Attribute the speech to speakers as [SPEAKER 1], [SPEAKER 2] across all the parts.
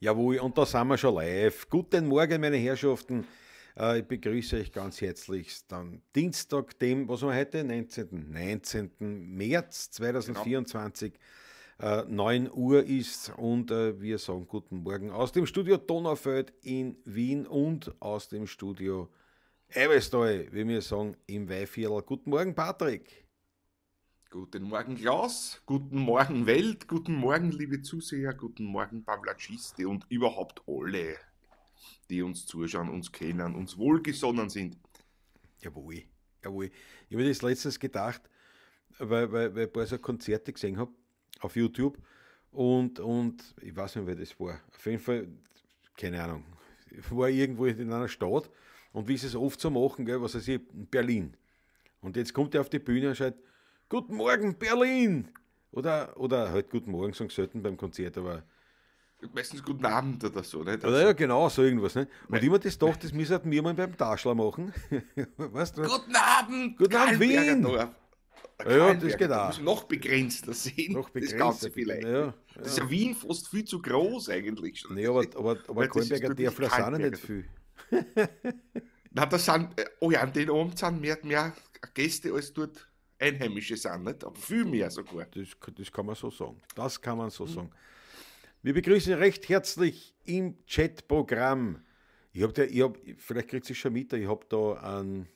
[SPEAKER 1] Jawohl, und da sind wir schon live. Guten Morgen, meine Herrschaften. Äh, ich begrüße euch ganz herzlichst am Dienstag, dem, was wir heute? 19. 19. März 2024. Genau. 9 Uhr ist und äh, wir sagen guten Morgen aus dem Studio Donaufeld in Wien und aus dem Studio Eivestal, wie wir sagen, im Weihviertel. Guten Morgen, Patrick.
[SPEAKER 2] Guten Morgen, Klaus. Guten Morgen, Welt. Guten Morgen, liebe Zuseher. Guten Morgen, Pavlacisti und überhaupt alle, die uns zuschauen, uns kennen, uns wohlgesonnen sind. Jawohl, jawohl. Ich habe mir das letztens gedacht,
[SPEAKER 1] weil, weil, weil ich ein paar so Konzerte gesehen habe auf YouTube und, und ich weiß nicht, wer das war. Auf jeden Fall, keine Ahnung, war irgendwo in einer Stadt und wie ist es oft zu so machen, gell, was weiß ich, in Berlin. Und jetzt kommt er auf die Bühne und sagt, Guten Morgen, Berlin! Oder, oder halt Guten Morgen, sagen selten beim Konzert, aber.
[SPEAKER 2] Meistens Guten Abend oder so, nicht? Also, ja,
[SPEAKER 1] genau, so irgendwas. Nicht? Ne? Und Nein. immer das dachte, das müssen halt wir mal beim Taschler machen. weißt du, guten
[SPEAKER 2] Abend! Guten Abend, Wien! Dorf.
[SPEAKER 1] Ja, das geht auch. Da
[SPEAKER 2] noch begrenzter sehen, noch begrenzter, das Ganze vielleicht. Ja, ja. Das ist ja Wien fast viel zu groß eigentlich schon. Nee, aber, aber, aber Kallenberger darf das auch nicht viel. Na, das sind, äh, oh ja, an den Abend sind mehr, mehr Gäste als dort Einheimische sind, nicht? aber viel mehr sogar. Das, das kann man so sagen. Das kann man so mhm. sagen.
[SPEAKER 1] Wir begrüßen recht herzlich im Chatprogramm. Ich habe, hab, vielleicht kriegt ihr es schon mit, ich habe da einen, ähm,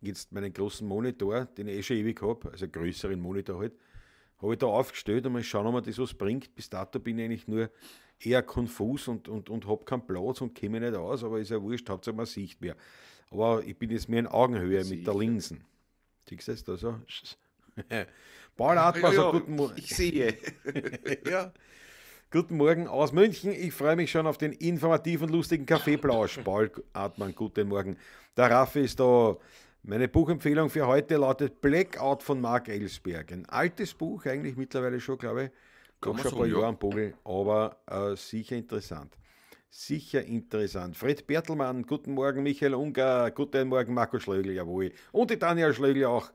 [SPEAKER 1] jetzt meinen großen Monitor, den ich eh schon ewig habe, also einen größeren Monitor halt, habe ich da aufgestellt und mal schauen, ob man das was bringt. Bis dato bin ich eigentlich nur eher konfus und, und, und habe keinen Platz und komme nicht aus, aber ist ja wurscht, hauptsächlich man sieht mehr. Aber ich bin jetzt mehr in Augenhöhe Sicht. mit der Linsen. Die siehst du so.
[SPEAKER 2] Paul Atmas, ja, ja, guten Morgen. Ich sehe. ja.
[SPEAKER 1] Guten Morgen aus München. Ich freue mich schon auf den informativen, lustigen Kaffeeplausch. Paul Atmann, guten Morgen. Der Raffi ist da. Meine Buchempfehlung für heute lautet Blackout von Mark Ellsberg. Ein altes Buch, eigentlich mittlerweile schon, glaube ich. Doch schon ein Jahren Jahr aber äh, sicher interessant. Sicher interessant. Fred Bertelmann, guten Morgen Michael Unger, guten Morgen Marco Schlögl, jawohl. Und die Tanja Schlögl auch.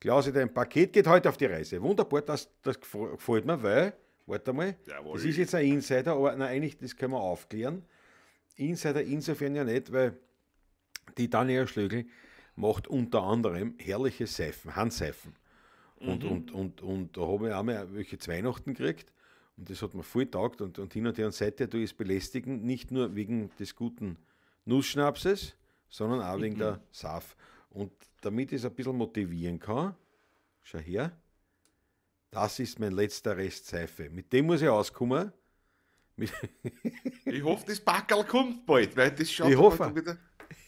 [SPEAKER 1] Klausi, dein Paket geht heute auf die Reise. Wunderbar, das, das gefällt mir, weil, warte mal, jawohl. das ist jetzt ein Insider, aber nein, eigentlich, das können wir aufklären. Insider insofern ja nicht, weil die Tanja Schlögl macht unter anderem herrliche Seifen, Handseifen. Und, mhm. und, und, und, und da habe ich einmal welche zu Weihnachten gekriegt. Und das hat mir voll taugt und, und hin und her. Und seither tue ich es belästigen, nicht nur wegen des guten Nussschnapses, sondern auch wegen mhm. der Saf. Und damit ich es ein bisschen motivieren kann, schau her, das ist mein letzter Rest Seife. Mit dem muss ich auskommen.
[SPEAKER 2] ich hoffe, das Backerl kommt bald, weil das schaut ich halt hoffe. wieder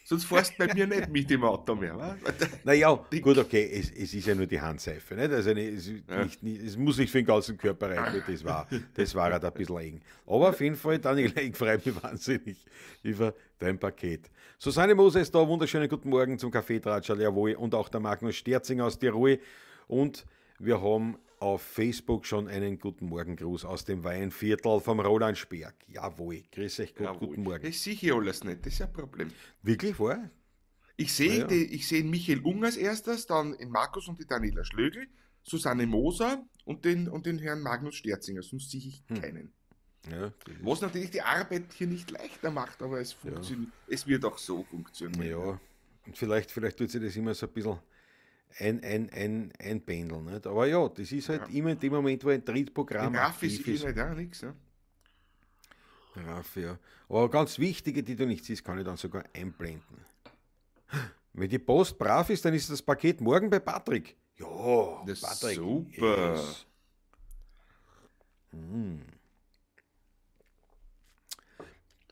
[SPEAKER 2] Sonst fährst du bei mir nicht mit dem Auto mehr. Wa? Naja, gut, okay, es, es, ist ja nur die
[SPEAKER 1] Handseife. Nicht? Also eine, es, ja. nicht, nicht, es, muss nicht für den ganzen Körper reichen, das war, das war halt ein bisschen eng. Aber auf jeden Fall, Daniel, ich freue mich wahnsinnig über dein Paket. Susanne Moses da, wunderschönen guten Morgen zum Kaffeetratsch, jawohl, und auch der Magnus Sterzing aus Tirol. Und wir haben auf Facebook schon einen guten Morgengruß aus dem Weinviertel
[SPEAKER 2] vom Roland Sperg. Jawohl, grüß euch, gut, Jawohl. guten Morgen. Ich sehe hier alles nicht, das ist ja ein Problem. Wirklich, wahr? Ich sehe ja. seh Michael Ung als erstes, dann den Markus und die Daniela Schlögl, Susanne Moser und den, und den Herrn Magnus Sterzinger, sonst sehe ich hm. keinen. Ja, Was natürlich die Arbeit hier nicht leichter macht, aber es, ja. es wird auch so funktionieren. Ja, und vielleicht, vielleicht tut sie das immer so ein bisschen ein, ein, ein,
[SPEAKER 1] einpendeln. Nicht? Aber ja, das ist halt ja. immer in dem Moment, wo ein Drittprogramm Raff ist, eh ist halt auch nichts. Ne? Raff, ja. Aber ganz wichtige, die du nicht siehst, kann ich dann sogar einblenden. Wenn die Post brav ist, dann ist das Paket morgen bei Patrick.
[SPEAKER 2] Ja, das Patrick. Super. Yes. Hm.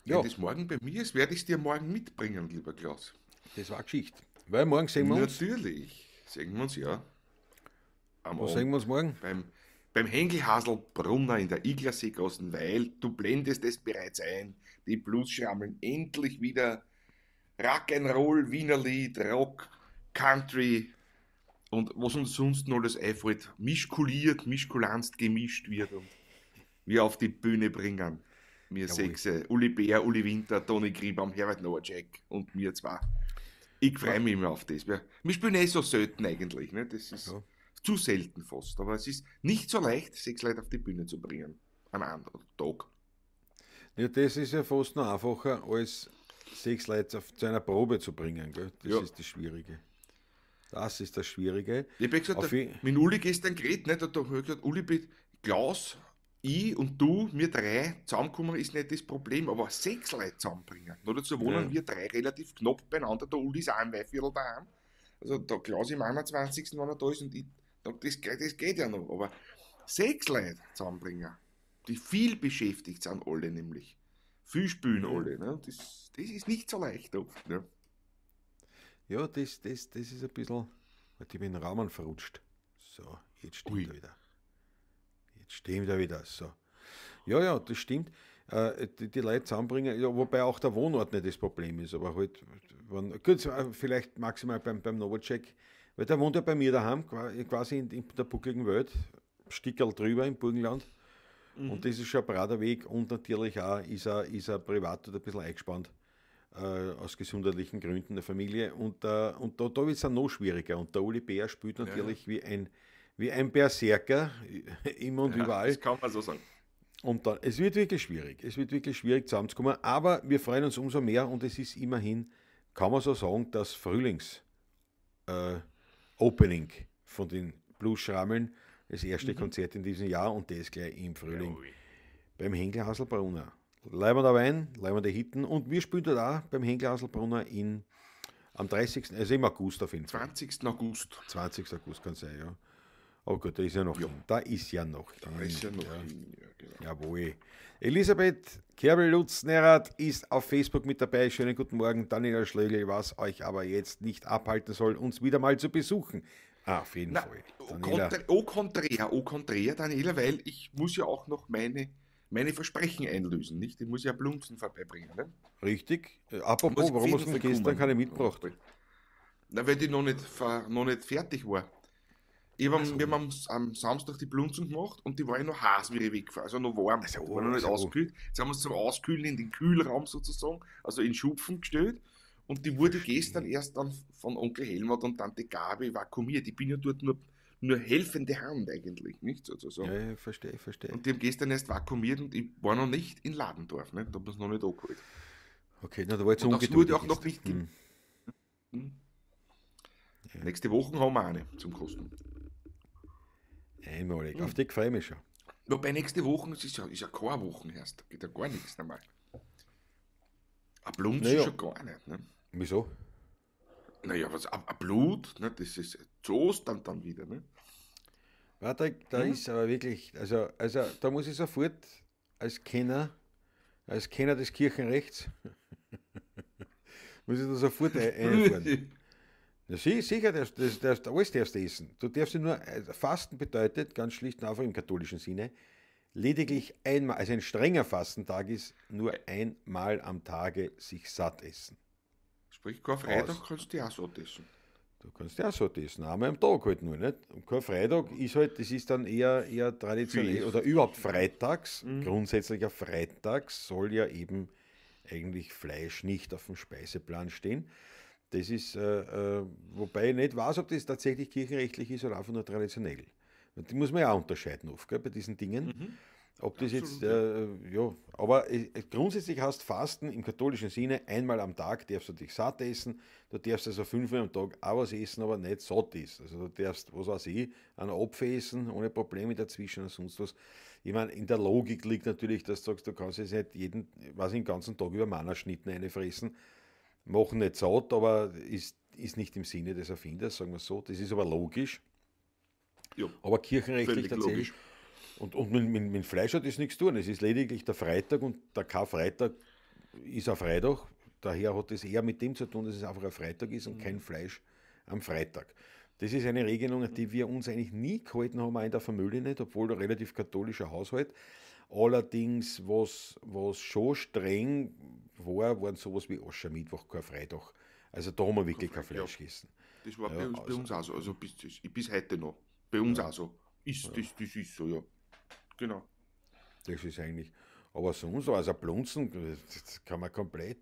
[SPEAKER 2] Ja. Wenn das morgen bei mir ist, werde ich es dir morgen mitbringen, lieber Klaus. Das war Geschichte. Weil morgen sehen wir uns. Natürlich. Sehen wir uns, ja. Am Wo sehen wir uns morgen? Beim, beim Hengelhaselbrunner in der Iglerseegassen, weil du blendest es bereits ein. Die Blues schrammeln endlich wieder Rock'n'Roll, Wienerlied, Rock, Country und was uns sonst noch alles einfällt. Mischkuliert, mischkulanzt, gemischt wird und wir auf die Bühne bringen. Wir Jawohl. sechse, äh, Uli Bär, Uli Winter, Toni Griebam, Herbert Nowacek und mir zwei. Ich freue mich immer auf das. Wir, spielen eh so selten eigentlich. Ne? Das ist ja. zu selten fast. Aber es ist nicht so leicht, sechs Leute auf die Bühne zu bringen. An anderen Tag. Ja, das ist ja fast noch einfacher, als sechs Leute auf, zu einer Probe zu bringen. Gell? Das ja. ist das Schwierige. Das ist das Schwierige. Ich habe ja gesagt, der, mit Uli gestern geredet, ne? da, da habe ich gesagt, Uli, Klaus, ich und du, wir drei zusammenkommen, ist nicht das Problem, aber sechs Leute zusammenbringen. Nur dazu wohnen ja. wir drei relativ knapp beieinander. Der Uli ist auch im Weihviertel daheim. Also der Klaus im 21. wenn er da ist und ich, das, das geht ja noch. Aber sechs Leute zusammenbringen, die viel beschäftigt sind, alle nämlich. Viel spielen mhm. alle. Ne? Das, das ist nicht so leicht oft. Ne? Ja, das, das, das ist ein bisschen, halt, Ich bin in den Rahmen verrutscht.
[SPEAKER 1] So, jetzt steht er wieder. Stimmt ja wieder so. Ja, ja, das stimmt. Äh, die, Leute zusammenbringen, ja, wobei auch der Wohnort nicht das Problem ist, aber halt, wenn, gut, äh, vielleicht maximal beim, beim Novocheck, weil der wohnt ja bei mir daheim, quasi in, in der buckligen Welt, Stickerl drüber im Burgenland. Mhm. Und das ist schon ein brader Weg und natürlich auch ist er, ist er privat oder ein bisschen eingespannt. Äh, aus gesundheitlichen Gründen der Familie. Und, äh, und da, da wird es dann noch schwieriger. Und der Uli Bär spielt natürlich ja. wie ein, wie ein Berserker, immer und ja, überall. Das
[SPEAKER 2] kann man so sagen.
[SPEAKER 1] Und dann, es wird wirklich schwierig. Es wird wirklich schwierig zusammenzukommen. Aber wir freuen uns umso mehr und es ist immerhin, kann man so sagen, das Frühlings-Opening äh, von den Blues-Schrammeln. Das erste mhm. Konzert in diesem Jahr und das gleich im Frühling. Ja, beim Henkel Hasselbrunner. Leibender Wein, Leibende Hitten und wir spielen dort auch beim Henkel Hasselbrunner in, am 30. also im August auf jeden Fall. 20. August. 20. August kann sein, ja. Oh Gott, da ist ja noch ja. Da ist ja noch da hin. ist ja noch ja. hin, ja, genau. Jawohl. Elisabeth Kerbel-Lutz-Nerath ist auf Facebook mit dabei. Schönen guten Morgen, Daniela
[SPEAKER 2] Schlegel, was euch aber jetzt nicht abhalten soll, uns wieder mal zu besuchen. Ah, auf jeden Na, Fall. Au contraire, au contraire, Daniela, weil ich muss ja auch noch meine meine Versprechen einlösen, nicht? Ich muss ja Blumsen vorbeibringen. Ne? Richtig. Äh, apropos, warum hast du gestern dann keine mitgebracht? Na, weil die noch nicht, noch nicht fertig war. Ich hab, so. Wir haben am, am, Samstag die Blunzen gemacht und die war ja noch heiß, wie ich weggefahren also noch warm. Also, die war noch nicht ausgekühlt. Jetzt haben wir es zum Auskühlen in den Kühlraum sozusagen, also in Schupfen gestellt. Und die wurde gestern erst dann von Onkel Helmut und Tante Gabi vakuumiert. Ich bin ja dort nur, nur helfende Hand eigentlich, nicht sozusagen. Ja, ja verstehe, verstehe. Und die haben gestern erst vakuumiert und ich war noch nicht in Ladendorf, nicht? da haben wir es noch nicht angeholt. Okay, na, da war jetzt und das wurde auch noch nicht. Hm. Hm. Ja. Nächste Woche haben wir eine zum Kosten. Einmalig. Auf hm. die freue ich mich schon. Wobei nächste Woche, es ist ja, ist ja keine Woche erst, da geht ja gar nichts einmal. Ein Blut naja. ist schon gar nicht. Ne? Wieso? Naja, was, ein Blut, ne? das ist Zoos dann, dann wieder. Ne? Warte, da hm? ist aber wirklich, also, also da muss ich sofort
[SPEAKER 1] als Kenner, als Kenner des Kirchenrechts, muss ich da sofort einfahren. Ja, sie, sicher, das, das, das, alles darfst du essen. Du darfst nur, äh, Fasten bedeutet ganz schlicht und einfach im katholischen Sinne, lediglich einmal, also ein strenger Fastentag ist, nur einmal am Tage sich satt essen.
[SPEAKER 2] Sprich, Karfreitag kannst du ja satt essen.
[SPEAKER 1] Du kannst ja so essen, einmal am Tag halt nur, nicht? Und Karfreitag ist halt, das ist dann eher, eher traditionell, oder überhaupt freitags, mhm. grundsätzlicher freitags soll ja eben eigentlich Fleisch nicht auf dem Speiseplan stehen. Das ist, äh, äh, wobei ich nicht weiß, ob das tatsächlich kirchenrechtlich ist oder einfach nur traditionell. Die muss man ja auch unterscheiden oft, gell, bei diesen Dingen. Mhm. Ob das Absolut. jetzt, äh, ja, aber äh, grundsätzlich hast Fasten im katholischen Sinne einmal am Tag darfst du dich satt essen, du darfst also fünfmal am Tag auch was essen, aber nicht satt ist. Also du darfst, was weiß ich, einen Apfel essen, ohne Probleme dazwischen oder sonst was. Ich meine, in der Logik liegt natürlich, dass du sagst, du kannst jetzt nicht jeden, was den ganzen Tag über Mannerschnitten eine fressen machen nicht satt, aber ist, ist nicht im Sinne des Erfinders, sagen wir so. Das ist aber logisch. Ja, aber kirchenrechtlich tatsächlich. Logisch. Und, und mit, mit, mit Fleisch hat das nichts zu tun. Es ist lediglich der Freitag und der Karfreitag ist ein Freitag. Daher hat es eher mit dem zu tun, dass es einfach ein Freitag ist und mhm. kein Fleisch am Freitag. Das ist eine Regelung, die wir uns eigentlich nie gehalten haben, auch in der Familie nicht, obwohl ein relativ katholischer Haushalt. Allerdings, was, was schon streng war, waren sowas wie Aschermittwoch, Freitag.
[SPEAKER 2] Also da haben wir wirklich kein Fleisch ja. Das war ja, bei, uns, also, bei uns auch so. Also bis, bis heute noch. Bei uns ja. auch so. Ist, ja. das, das ist so, ja. Genau. Das ist eigentlich.
[SPEAKER 1] Aber sonst, also Blunzen, das kann man komplett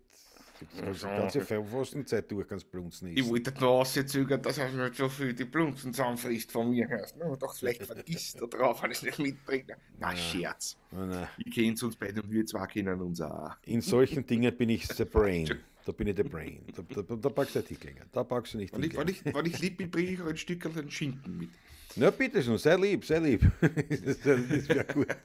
[SPEAKER 2] das ganze du viel
[SPEAKER 1] fast in Zeit durch ganz Blunzen Ich wollte
[SPEAKER 2] noch auszügen, dass er nicht so viel die Blunzen zusammenfrisst von mir her. No, doch, vielleicht vergisst er drauf, wenn ich nicht mitbringe. Na, Scherz. Nein. Ich kenne uns beide und wir zwei kennen uns auch. In solchen Dingen bin ich the brain. Da bin ich der Brain.
[SPEAKER 1] Da, da, da, packst du nicht hingehen. Da packst du nicht wenn ich, wenn
[SPEAKER 2] ich, ich lieb bin, bringe ich auch ein Stück Schinken mit.
[SPEAKER 1] Na, bitte schon, sei lieb, sei lieb. das wäre gut.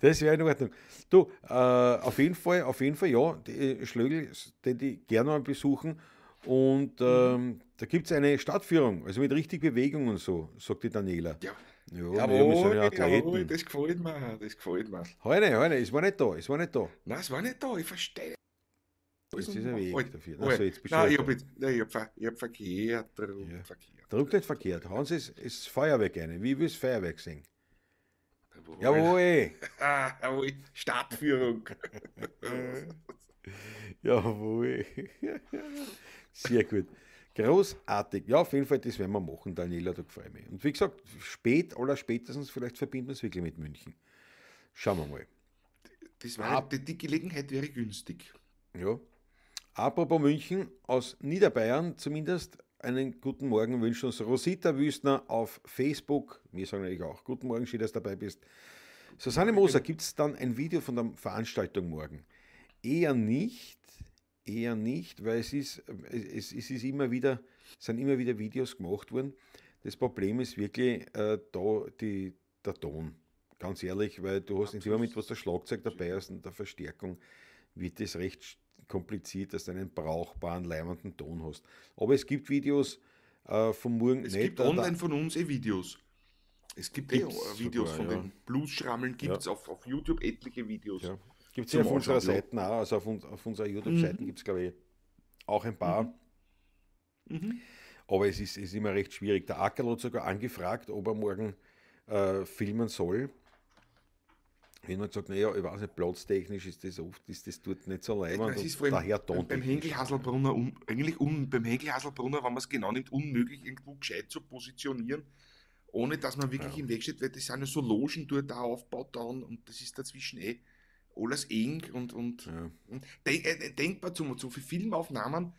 [SPEAKER 1] Das wäre in Ordnung. Du, äh, auf jeden Fall, auf jeden Fall, ja, die äh, Schlögl, den die gerne mal besuchen. Und mhm. ähm, da gibt es eine Stadtführung, also mit richtig Bewegung und so, sagt die Daniela. Ja. Ja, jawohl, ja jawohl,
[SPEAKER 2] das gefällt mir, das gefällt mir.
[SPEAKER 1] Heute, heute, es war nicht da, es war nicht da. Nein, es
[SPEAKER 2] war nicht da, ich verstehe das ist ein weg dafür. Also jetzt Nein, ich habe hab, ich hab verkehrt. Druck ja. verkehrt.
[SPEAKER 1] nicht verkehrt. Hans ist, ist Feuerwerk ein. Wie willst du Feuerwerk singen?
[SPEAKER 2] Jawohl. Jawohl. Startführung.
[SPEAKER 1] Jawohl. Sehr gut. Großartig. Ja, auf jeden Fall, das werden wir machen, Daniela, da freue ich mich. Und wie gesagt, spät oder spätestens, vielleicht verbinden wir es wirklich mit München. Schauen wir mal. Das war, die, die Gelegenheit wäre günstig. Ja. Apropos München, aus Niederbayern zumindest einen guten Morgen wünscht uns Rosita Wüstner auf Facebook. Wir sagen natürlich auch guten Morgen, schön, dass du dabei bist. Susanne Moser, gibt es dann ein Video von der Veranstaltung morgen? Eher nicht, eher nicht, weil es ist, äh, es, es ist immer wieder, sind immer wieder Videos gemacht worden. Das Problem ist wirklich äh, da die, der Ton. Ganz ehrlich, weil du hast in dem mit was der Schlagzeug dabei ist und der Verstärkung, wird das recht kompliziert, dass du einen brauchbaren, leimenden Ton hast. Aber es gibt Videos äh, von morgen Es nicht, gibt äh, online von uns eh Videos. Es gibt eh äh, Videos sogar, von ja. den
[SPEAKER 2] Blues-Schrammeln, gibt es ja. auf, auf YouTube etliche Videos. Ja. Gibt es ja auf unserer Seite
[SPEAKER 1] auch, also auf, auf unserer YouTube-Seite mhm. gibt es, glaube ich, auch ein paar. Mhm. mhm. Aber es ist, ist immer recht schwierig. Der Ackerl hat sogar angefragt, ob er morgen äh, filmen soll wenn man sagt, naja, ich weiß nicht,
[SPEAKER 2] platztechnisch ist das oft, ist das dort nicht so leid. Das ist vor daher beim, Henkel-Haselbrunner, um, eigentlich um, beim Henkel-Haselbrunner, wenn man es genau nimmt, unmöglich, irgendwo gescheit zu positionieren, ohne dass man wirklich ja. im Weg steht, weil das sind ja so Logen dort da aufgebaut dann und das ist dazwischen eh alles eng und, und, ja. und denk, äh, äh, denkbar zum, so für Filmaufnahmen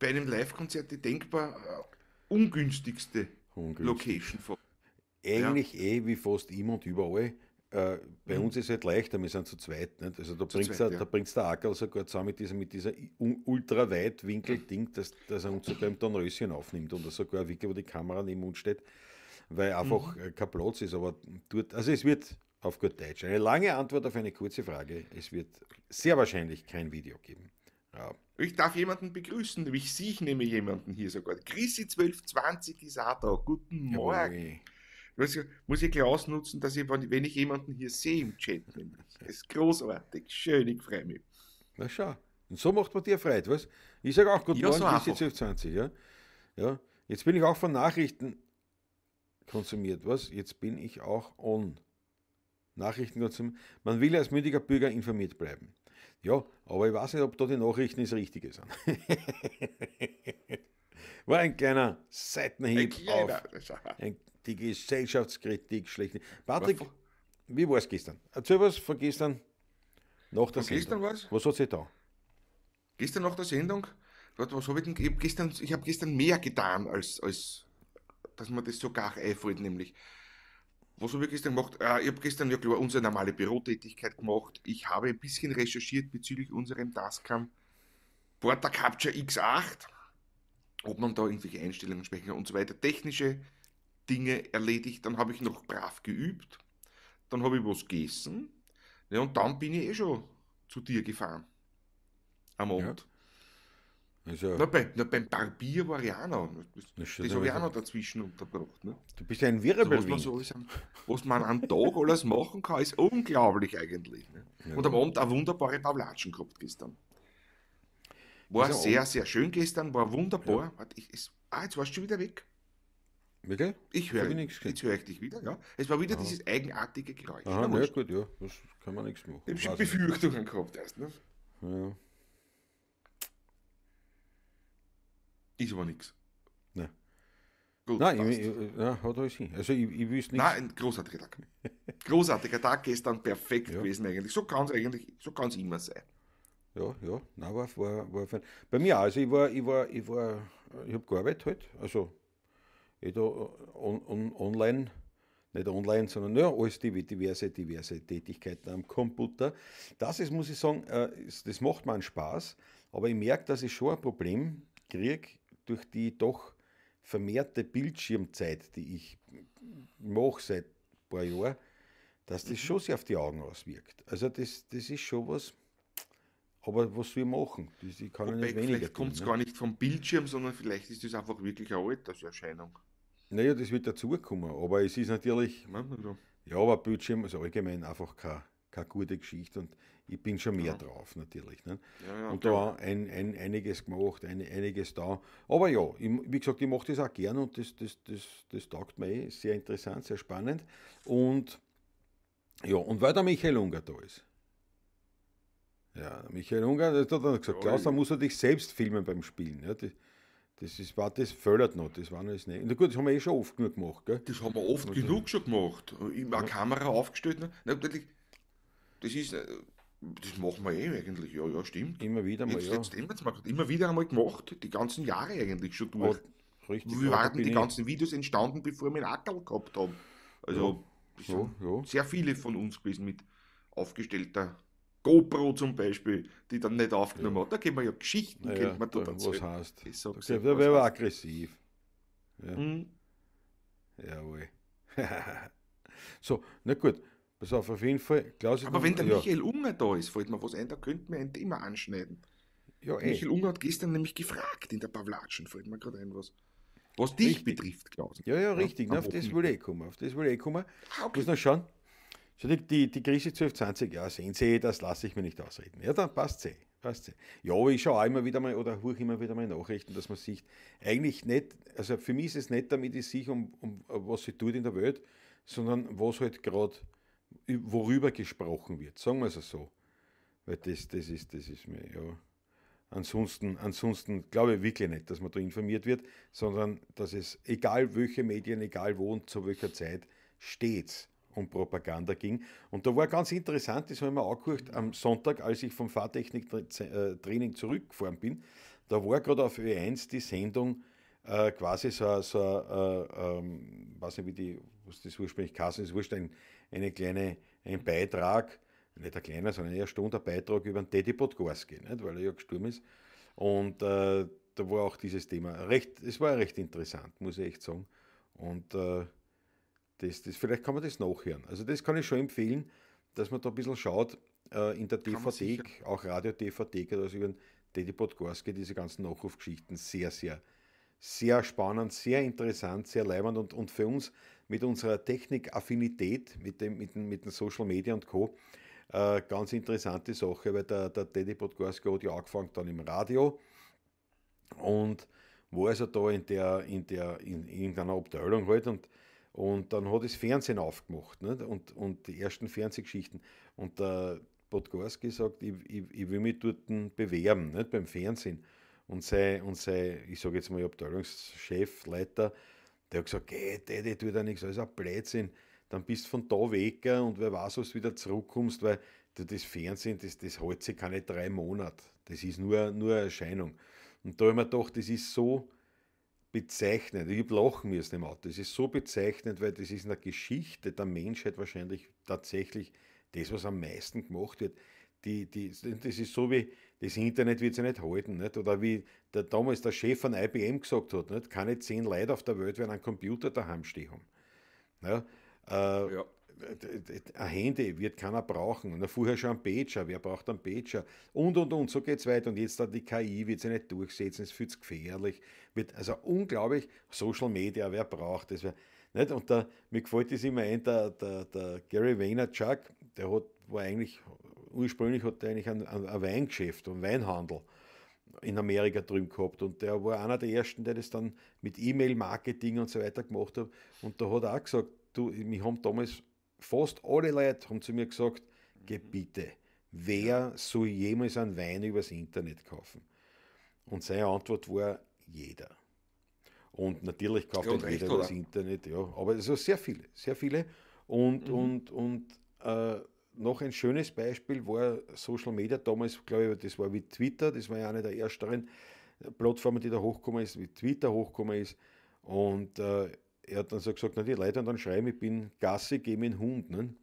[SPEAKER 2] bei einem Live-Konzert die denkbar äh, ungünstigste Ungünstig. Location.
[SPEAKER 1] Eigentlich ja. eh wie fast immer und überall äh, bei mhm. uns ist es halt leichter, wir sind zu zweit. Nicht? Also da bringt ja. da bringt's der Acker sogar zusammen mit diesem mit dieser Ultraweitwinkel-Ding, mhm. dass, dass er uns sogar im Tonröschen aufnimmt oder sogar wirklich, wo die Kamera neben uns steht, weil einfach mhm. Äh, kein Platz ist. Aber dort, also es wird auf gut Deutsch. Eine lange Antwort auf eine kurze
[SPEAKER 2] Frage. Es wird sehr wahrscheinlich kein Video geben. Ja. Ich darf jemanden begrüßen, nämlich Sie. Ich nehme jemanden hier sogar. Chrissy1220 ist auch da. Guten Morgen. Jawohl. Das muss ich gleich ausnutzen, dass ich, wenn ich jemanden hier sehe im Chat, das ist großartig, schön, ich freue mich. Na schau, und so macht man dir Freude, was? Ich sage auch
[SPEAKER 1] Guten ja, Morgen, bis jetzt 1220, ja? ja? Jetzt bin ich auch von Nachrichten konsumiert, was? Jetzt bin ich auch on. Nachrichten konsumiert. Man will als mündiger Bürger informiert bleiben. Ja, aber ich weiß nicht, ob da die Nachrichten das Richtige sind. War ein kleiner Seitenhieb ein kleiner. auf. Ein die Gesellschaftskritik schlecht. Patrick, war wie war es gestern? Erzähl was von gestern
[SPEAKER 2] nach der von Sendung. Gestern war's? Was hat sich da? Gestern nach der Sendung, warte, was habe ich Ich habe gestern, hab gestern mehr getan, als, als dass man das so gar einfällt, nämlich. Was habe ich gestern gemacht? Äh, ich habe gestern ja klar unsere normale Bürotätigkeit gemacht. Ich habe ein bisschen recherchiert bezüglich unserem Tascam Porta Capture X8, ob man da irgendwelche Einstellungen sprechen kann und so weiter. Technische Dinge erledigt, dann habe ich noch brav geübt, dann habe ich was gegessen ja, ne, und dann bin ich eh schon zu dir gefahren. Am Abend. Ja. Also, na, bei, na, beim Barbier war ich auch noch. Das, das, habe ich auch noch dazwischen unterbrochen. Ne? Du bist ja ein Wirbelwind. Also, was, man so was man am Tag alles machen kann, ist unglaublich eigentlich. Ne? Ja. Und am Abend eine wunderbare Pavlatschen gehabt gestern. War sehr, sehr schön gestern, war wunderbar. Ja. Ich, es, ah, jetzt warst du schon wieder weg. Wirklich? Ich höre ihn. jetzt höre ich dich wieder, ja. Es war wieder Aha. dieses eigenartige Geräusch. Ah, ja, gut, ja. Das kann man nichts machen. Ich habe schon Befürchtungen gehabt erst, ne? Ja. Ist aber nichts. Nein. Gut, Nein, ich, ich, na, hat alles hin. Also ich, ich wüsste nicht. Nein, ein großartiger Tag. großartiger Tag gestern, perfekt ja. gewesen eigentlich. So kann es eigentlich, so kann es immer sein. Ja, ja, nein, war,
[SPEAKER 1] war, war Bei mir auch, also ich war, ich war, ich war, ich habe gearbeitet halt, also edo on, on, online, nicht ne online, sondern ja, alles diverse, diverse Tätigkeiten am Computer. Das ist, muss ich sagen, äh, das macht mir einen Spaß, aber ich merke, dass ich schon ein Problem kriege durch die doch vermehrte Bildschirmzeit, die ich mache seit ein paar Jahren, dass das mhm. schon sich auf die Augen auswirkt. Also das, das ist schon was, aber was wir machen, das, ich kann Wobei, nicht weniger Vielleicht kommt es ne? gar nicht
[SPEAKER 2] vom Bildschirm, sondern vielleicht ist das einfach wirklich eine Alterserscheinung.
[SPEAKER 1] Naja, das wird dazukommen, aber es ist natürlich. Ja, aber Bildschirm ist allgemein einfach keine, keine gute Geschichte und ich bin schon mehr ja. drauf natürlich. Ne? Ja, ja, und da ein, ein, einiges gemacht, ein, einiges da. Aber ja, ich, wie gesagt, ich mache das auch gern und das, das, das, das taugt mir eh. Sehr interessant, sehr spannend. Und ja, und weil der Michael Unger da ist. Ja, Michael Unger, das hat dann gesagt, Klaus, da musst du dich selbst filmen beim Spielen. Ja, ne? das, das, ist, war, das fördert noch, das war noch das Nächste. Na gut, das haben wir eh schon oft genug gemacht, gell? Das haben
[SPEAKER 2] wir oft also, genug schon gemacht. Immer ja. Kamera aufgestellt. Ne? das ist, äh, das machen wir eh eigentlich, ja, ja, stimmt. Immer wieder mal, jetzt, ja. Jetzt immer wieder einmal gemacht, die ganzen Jahre eigentlich schon durch. Oh, richtig. Wir waren die ganzen ich. Videos entstanden, bevor wir einen Ackerl gehabt haben. Also, ja. Ja, ja. sehr viele von uns gewesen mit aufgestellter GoPro zum Beispiel, die dann nicht aufgenommen hat. Da können wir ja Geschichten naja, kennt man da, da Was heißt? Ich sag's da ja, aggressiv. Ja. Mhm. Jawohl. so, na gut. Pass auf, auf jeden Fall. Klaus Aber wenn der ja. Michael Unger da ist, fällt mir was ein, da könnten wir ein Thema anschneiden. Ja, eh. Michael Unger hat gestern nämlich gefragt in der Pavlatschen, fällt mir gerade ein, was. Was dich richtig. betrifft, Klaus. Ja, ja, richtig. Ja, na, auf, das will ich eh
[SPEAKER 1] kommen, auf das will ich eh kommen. Muss noch schauen. Schon die, die, die Krise 1220, ja, sehen Sie, eh, das lasse ich mir nicht ausreden. Ja, dann passt sie. Passt sie. Ja, ich schaue auch immer wieder mal oder höre immer wieder mal Nachrichten, dass man sich eigentlich nicht, also für mich ist es nicht damit, ich sich um, um, was sie tut in der Welt, sondern was halt gerade, worüber gesprochen wird, sagen wir es also so. Weil das, das ist, das ist mir, ja. Ansonsten, ansonsten glaube ich wirklich nicht, dass man da informiert wird, sondern dass es, egal welche Medien, egal wo und zu welcher Zeit, stets um Propaganda ging. Und da war ganz interessant, das habe ich mir angehört, am Sonntag, als ich vom Fahrtechnik-Training äh, zurückgefahren bin, da war gerade auf Ö1 die Sendung äh, quasi so, so äh, ähm, weiß nicht, wie die, was das ursprünglich Kassen ist, wurscht, ein, eine kleine, ein Beitrag, nicht ein kleiner, sondern eher Stunde Beitrag über den Teddy Podgorski, nicht, weil er ja gestorben ist. Und äh, da war auch dieses Thema recht, es war recht interessant, muss ich echt sagen. Und äh, das, das, vielleicht kann man das nachhören. Also das kann ich schon empfehlen, dass man da ein bisschen schaut, äh, in der DVD, auch Radio-DVD, also über den Teddy Podgorski, diese ganzen Nachrufgeschichten, sehr, sehr, sehr spannend, sehr interessant, sehr leibend und, und für uns mit unserer Technikaffinität, mit, dem, mit, den, mit den Social Media und Co., äh, ganz interessante Sache, weil der, der Teddy Podgorski hat ja angefangen dann im Radio und war also da in der, in der, in irgendeiner Abteilung halt und und dann hat das Fernsehen aufgemacht nicht? Und, und die ersten Fernsehgeschichten. Und der Podgorski sagt, ich, ich, ich will mich dort bewerben, nicht? beim Fernsehen. Und sein, und sein ich sage jetzt mal, Abteilungschef, Leiter, der hat gesagt, geh, Daddy, tut ja nichts, alles ein Blödsinn. Dann bist du von da weg und wer weiß, was du wieder zurückkommst, weil du das Fernsehen, das, das hält sich keine drei Monate. Das ist nur, nur eine Erscheinung. Und da habe ich mir gedacht, das ist so bezeichnend. Ich habe mir es nicht mehr. Das ist so bezeichnend, weil das ist in der Geschichte der Menschheit wahrscheinlich tatsächlich das, was am meisten gemacht wird. Die, die, das ist so wie, das Internet wird sich nicht halten. Nicht? Oder wie der, damals der Chef von IBM gesagt hat, nicht? keine zehn Leute auf der Welt werden einen Computer daheim stehen haben. Ja? Äh, ja ein Handy wird keiner brauchen. Und vorher schon ein Pager, wer braucht einen Pager? Und, und, und, so geht es weiter. Und jetzt da die KI wird sie nicht durchsetzen, es fühlt sich gefährlich. Wird, also unglaublich, Social Media, wer braucht das? nicht? Und da, mir gefällt das immer ein, der, der, der Gary Vaynerchuk, der hat, war eigentlich, ursprünglich hat er eigentlich ein, ein, ein Weingeschäft, und Weinhandel in Amerika drüben gehabt und der war einer der ersten, der das dann mit E-Mail-Marketing und so weiter gemacht hat und da hat er auch gesagt, du, mich haben damals fast alle Leute haben zu mir gesagt, mhm. Gebiete, wer soll jemals einen Wein übers Internet kaufen? Und seine Antwort war, jeder. Und natürlich kauft ja, halt jeder übers Internet, ja. Aber also sehr viele, sehr viele. Und, mhm. und, und äh, noch ein schönes Beispiel war Social Media damals, glaube ich, das war wie Twitter, das war ja eine der ersten Plattformen, die da hochgekommen ist, wie Twitter hochgekommen ist. Und äh, er hat dann so gesagt, na, die Leute dann schreiben, ich bin Gasse, gehe mit dem Hund. Ne?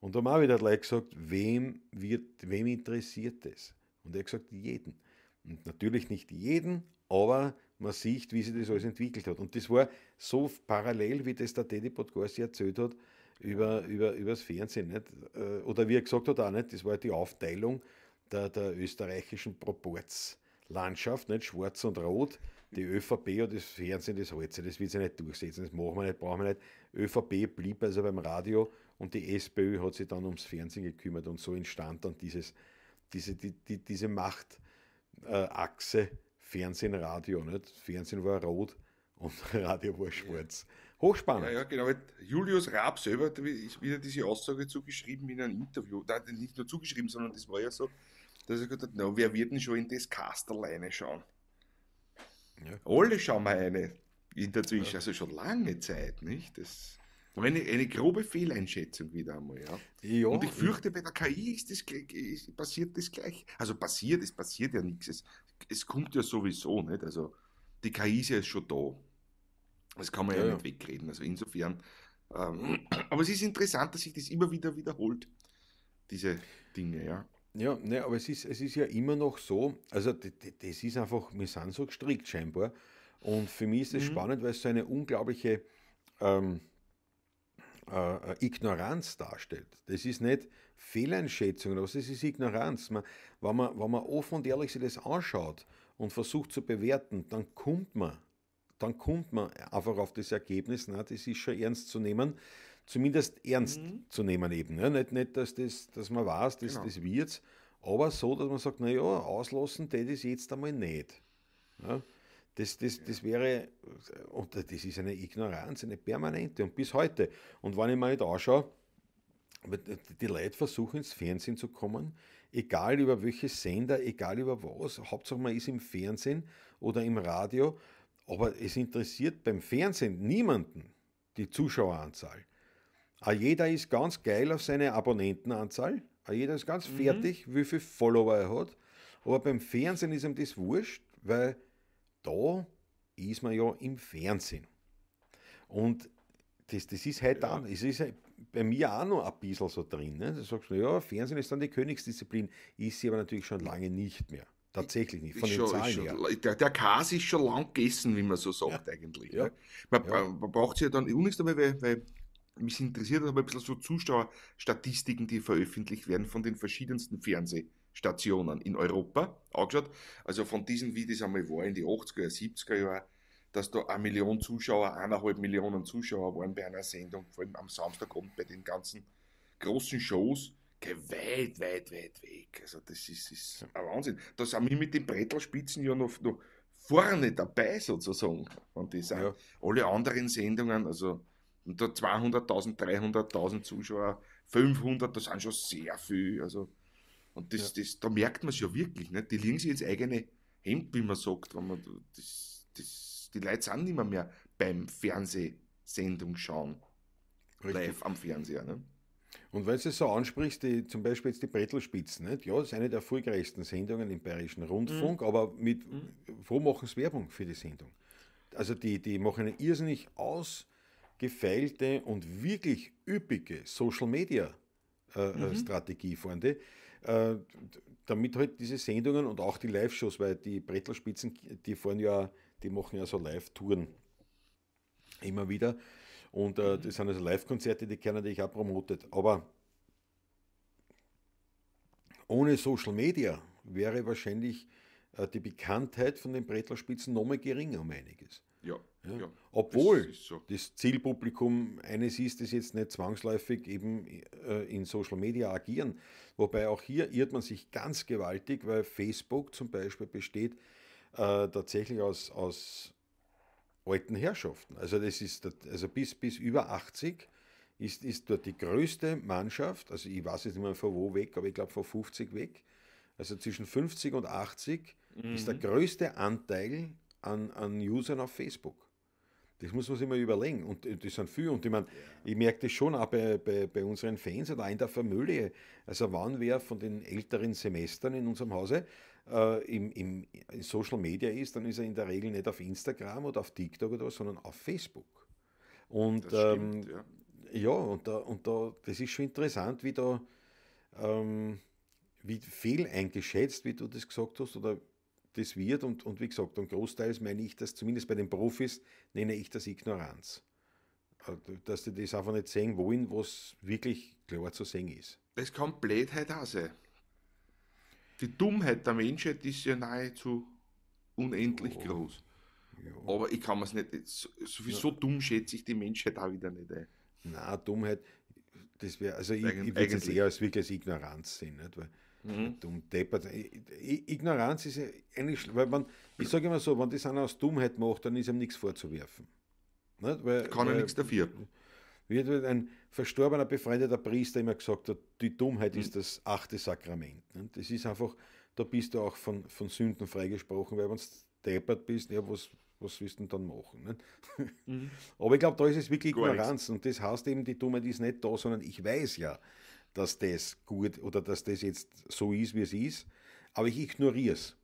[SPEAKER 1] Und dann haben auch wieder Leute gesagt, wem, wird, wem interessiert das? Und er hat gesagt, jeden. Und natürlich nicht jeden, aber man sieht, wie sich das alles entwickelt hat. Und das war so parallel, wie das der Teddy Podgorsi erzählt hat, über, über, über das Fernsehen. Nicht? Äh, oder wie er gesagt hat, auch nicht, das war halt die Aufteilung der, der österreichischen Proportslandschaft, nicht schwarz und rot. Die ÖVP und das Fernsehen, das hält sich, das wird sie nicht durchsetzen, das machen wir nicht, brauchen wir nicht. ÖVP blieb also beim Radio und die SPÖ hat sich dann ums Fernsehen gekümmert und so entstand dann dieses, diese, die, die, diese Machtachse äh, Fernsehen, Radio. Fernsehen war rot und Radio war schwarz. Hochspannend. Ja,
[SPEAKER 2] ja, genau. Julius Raab selber hat wieder diese Aussage zugeschrieben in einem Interview. Nein, nicht nur zugeschrieben, sondern das war ja so, dass er gesagt hat, na, wer wird denn schon in das Castle schauen? Ja. Alle schauen mal eine in der Zwischenzeit, ja. also schon lange Zeit, nicht? Das eine, eine grobe Fehleinschätzung wieder einmal, ja. ja Und ich fürchte, bei der KI ist das, ist, passiert das gleich. Also passiert, es passiert ja nichts. Es, es kommt ja sowieso, nicht? Also die KI ist ja schon da. Das kann man ja, ja nicht wegreden. Also insofern. Ähm, aber es ist interessant, dass sich das immer wieder wiederholt, diese Dinge, ja. Ja, ne, aber es ist, es ist ja immer noch so, also das ist einfach, wir sind so
[SPEAKER 1] gestrickt scheinbar. Und für mich ist es mhm. spannend, weil es so eine unglaubliche ähm, äh, äh Ignoranz darstellt. Das ist nicht Fehleinschätzung das ist Ignoranz. Man, wenn, man, wenn man offen und ehrlich sich das anschaut und versucht zu bewerten, dann kommt man, dann kommt man einfach auf das Ergebnis, na, das ist schon ernst zu nehmen zumindest ernst mhm. zu nehmen eben. Ja, ne? nicht, nicht dass, das, dass man weiß, dass genau. das wird's, aber so, dass man sagt, naja, auslassen das ist jetzt einmal nicht. Ja, ne? das, das, das wäre, und das ist eine Ignoranz, eine permanente und bis heute. Und wenn ich mir nicht halt anschaue, die Leute versuchen ins Fernsehen zu kommen, egal über welche Sender, egal über was, Hauptsache man ist im Fernsehen oder im Radio, aber es interessiert beim Fernsehen niemanden die Zuschaueranzahl. Ajeda ah, ist ganz geil auf seine Abonnentenanzahl. Ajeda ah, ist ganz mhm. fertig, wie viele Follower er hat. Aber beim Fernsehen ist ihm das wurscht, weil da ist man ja im Fernsehen. Und das, das ist halt ja. dann, es ist halt bei mir auch noch ein bisschen so drin. Ne? Du sagst, ja, Fernsehen ist dann die Königsdisziplin, ist sie aber natürlich schon lange nicht mehr. Tatsächlich nicht, von den schon, Zahlen schon,
[SPEAKER 2] her. Der, der ist schon lang gegessen, wie man so sagt ja. eigentlich. Ne? Ja. Man, man braucht sie ja dann übrigens, dabei, weil, weil mich interessiert aber ein bisschen so Zuschauerstatistiken, die veröffentlicht werden von den verschiedensten Fernsehstationen in Europa angeschaut. Also von diesen, wie das einmal war in die 80er, 70er Jahre, dass da eine Million Zuschauer, eineinhalb Millionen Zuschauer waren bei einer Sendung, vor allem am Samstagabend bei den ganzen großen Shows. Weit, weit, weit weg. Also, das ist, ist ein Wahnsinn. Da sind wir mit den Brettelspitzen ja noch, noch vorne dabei, sozusagen. Und das ja. alle anderen Sendungen, also und da 200.000, 300.000 Zuschauer, 500, das sind schon sehr viel. Also, und das, ja. das, da merkt man es ja wirklich. Ne? Die legen sich ins eigene Hemd, wie man sagt. Wenn man das, das, die Leute sind nicht mehr, mehr beim Fernsehsendung schauen. Richtig. Live am Fernseher. Ne? Und weil du es so ansprichst, die, zum Beispiel jetzt die Brettelspitzen,
[SPEAKER 1] nicht? ja, das ist eine der erfolgreichsten Sendungen im Bayerischen Rundfunk, mhm. aber mit, mhm. wo machen sie Werbung für die Sendung? Also die, die machen eine irrsinnig aus gefeilte und wirklich üppige Social Media äh, äh, mhm. Strategie, Freunde, äh, damit halt diese Sendungen und auch die Live-Shows, weil die Brettelspitzen, die fahren ja, die machen ja so Live-Touren immer wieder. Und äh, mhm. das sind also Live-Konzerte, die keiner natürlich auch promotet. Aber ohne Social Media wäre wahrscheinlich äh, die Bekanntheit von den Brettlerspitzen noch mal geringer um einiges. Ja. Ja. Obwohl das, so. das, Zielpublikum eines ist, das jetzt nicht zwangsläufig eben äh, in Social Media agieren. Wobei auch hier irrt man sich ganz gewaltig, weil Facebook zum Beispiel besteht äh, tatsächlich aus, aus alten Herrschaften. Also das ist also bis, bis über 80 ist, ist dort die größte Mannschaft, also ich weiß jetzt nicht mehr von wo weg, aber ich glaube von 50 weg. Also zwischen 50 und 80 mhm. ist der mhm. größte Anteil an, an Usern auf Facebook. Das muss man sich mal überlegen. Und, äh, das sind viele. Und ich meine, ja. ich merke das schon auch bei, bei, bei, unseren Fans oder in der Familie. Also, wann wer von den älteren Semestern in unserem Hause äh, im, im, in Social Media ist, dann ist er in der Regel nicht auf Instagram oder auf TikTok oder was, sondern auf Facebook. Und stimmt, ähm, ja. ja, und, da, und da, das ist schon interessant, wie da ähm, wie fehl eingeschätzt, wie du das gesagt hast, oder das wird. Und, und wie gesagt, und großteils meine ich das, zumindest bei den Profis, nenne ich das Ignoranz. Äh, dass die
[SPEAKER 2] das einfach nicht sehen wollen, was wirklich klar zu sehen ist. Das kann Blödheit auch sein. Die Dummheit der Menschheit ist ja nahezu unendlich oh. groß. Ja. Aber ich kann es nicht, sowieso ja. dumm schätze ich die Menschheit auch wieder nicht ein.
[SPEAKER 1] Nein, Dummheit, das wäre, also ich, ich würde es eher als wirklich als Ignoranz sehen, nicht? weil Mhm. Dumm deppert. Ignoranz ist ja eigentlich, weil man, ich sage immer so, wenn das einer aus Dummheit macht, dann ist ihm nichts vorzuwerfen. Nicht? Weil, Kann er nichts dafür. Wie halt ein verstorbener, befreundeter Priester immer gesagt hat, die Dummheit mhm. ist das achte Sakrament. Nicht? Das ist einfach, da bist du auch von, von Sünden freigesprochen, weil wenn du deppert bist, ja, was, was willst du denn dann machen? Mhm. Aber ich glaube, da ist es wirklich Ignoranz und das heißt eben, die Dummheit ist nicht da, sondern ich weiß ja, dass das gut oder dass das jetzt so ist, wie es ist, aber ich ignoriere es.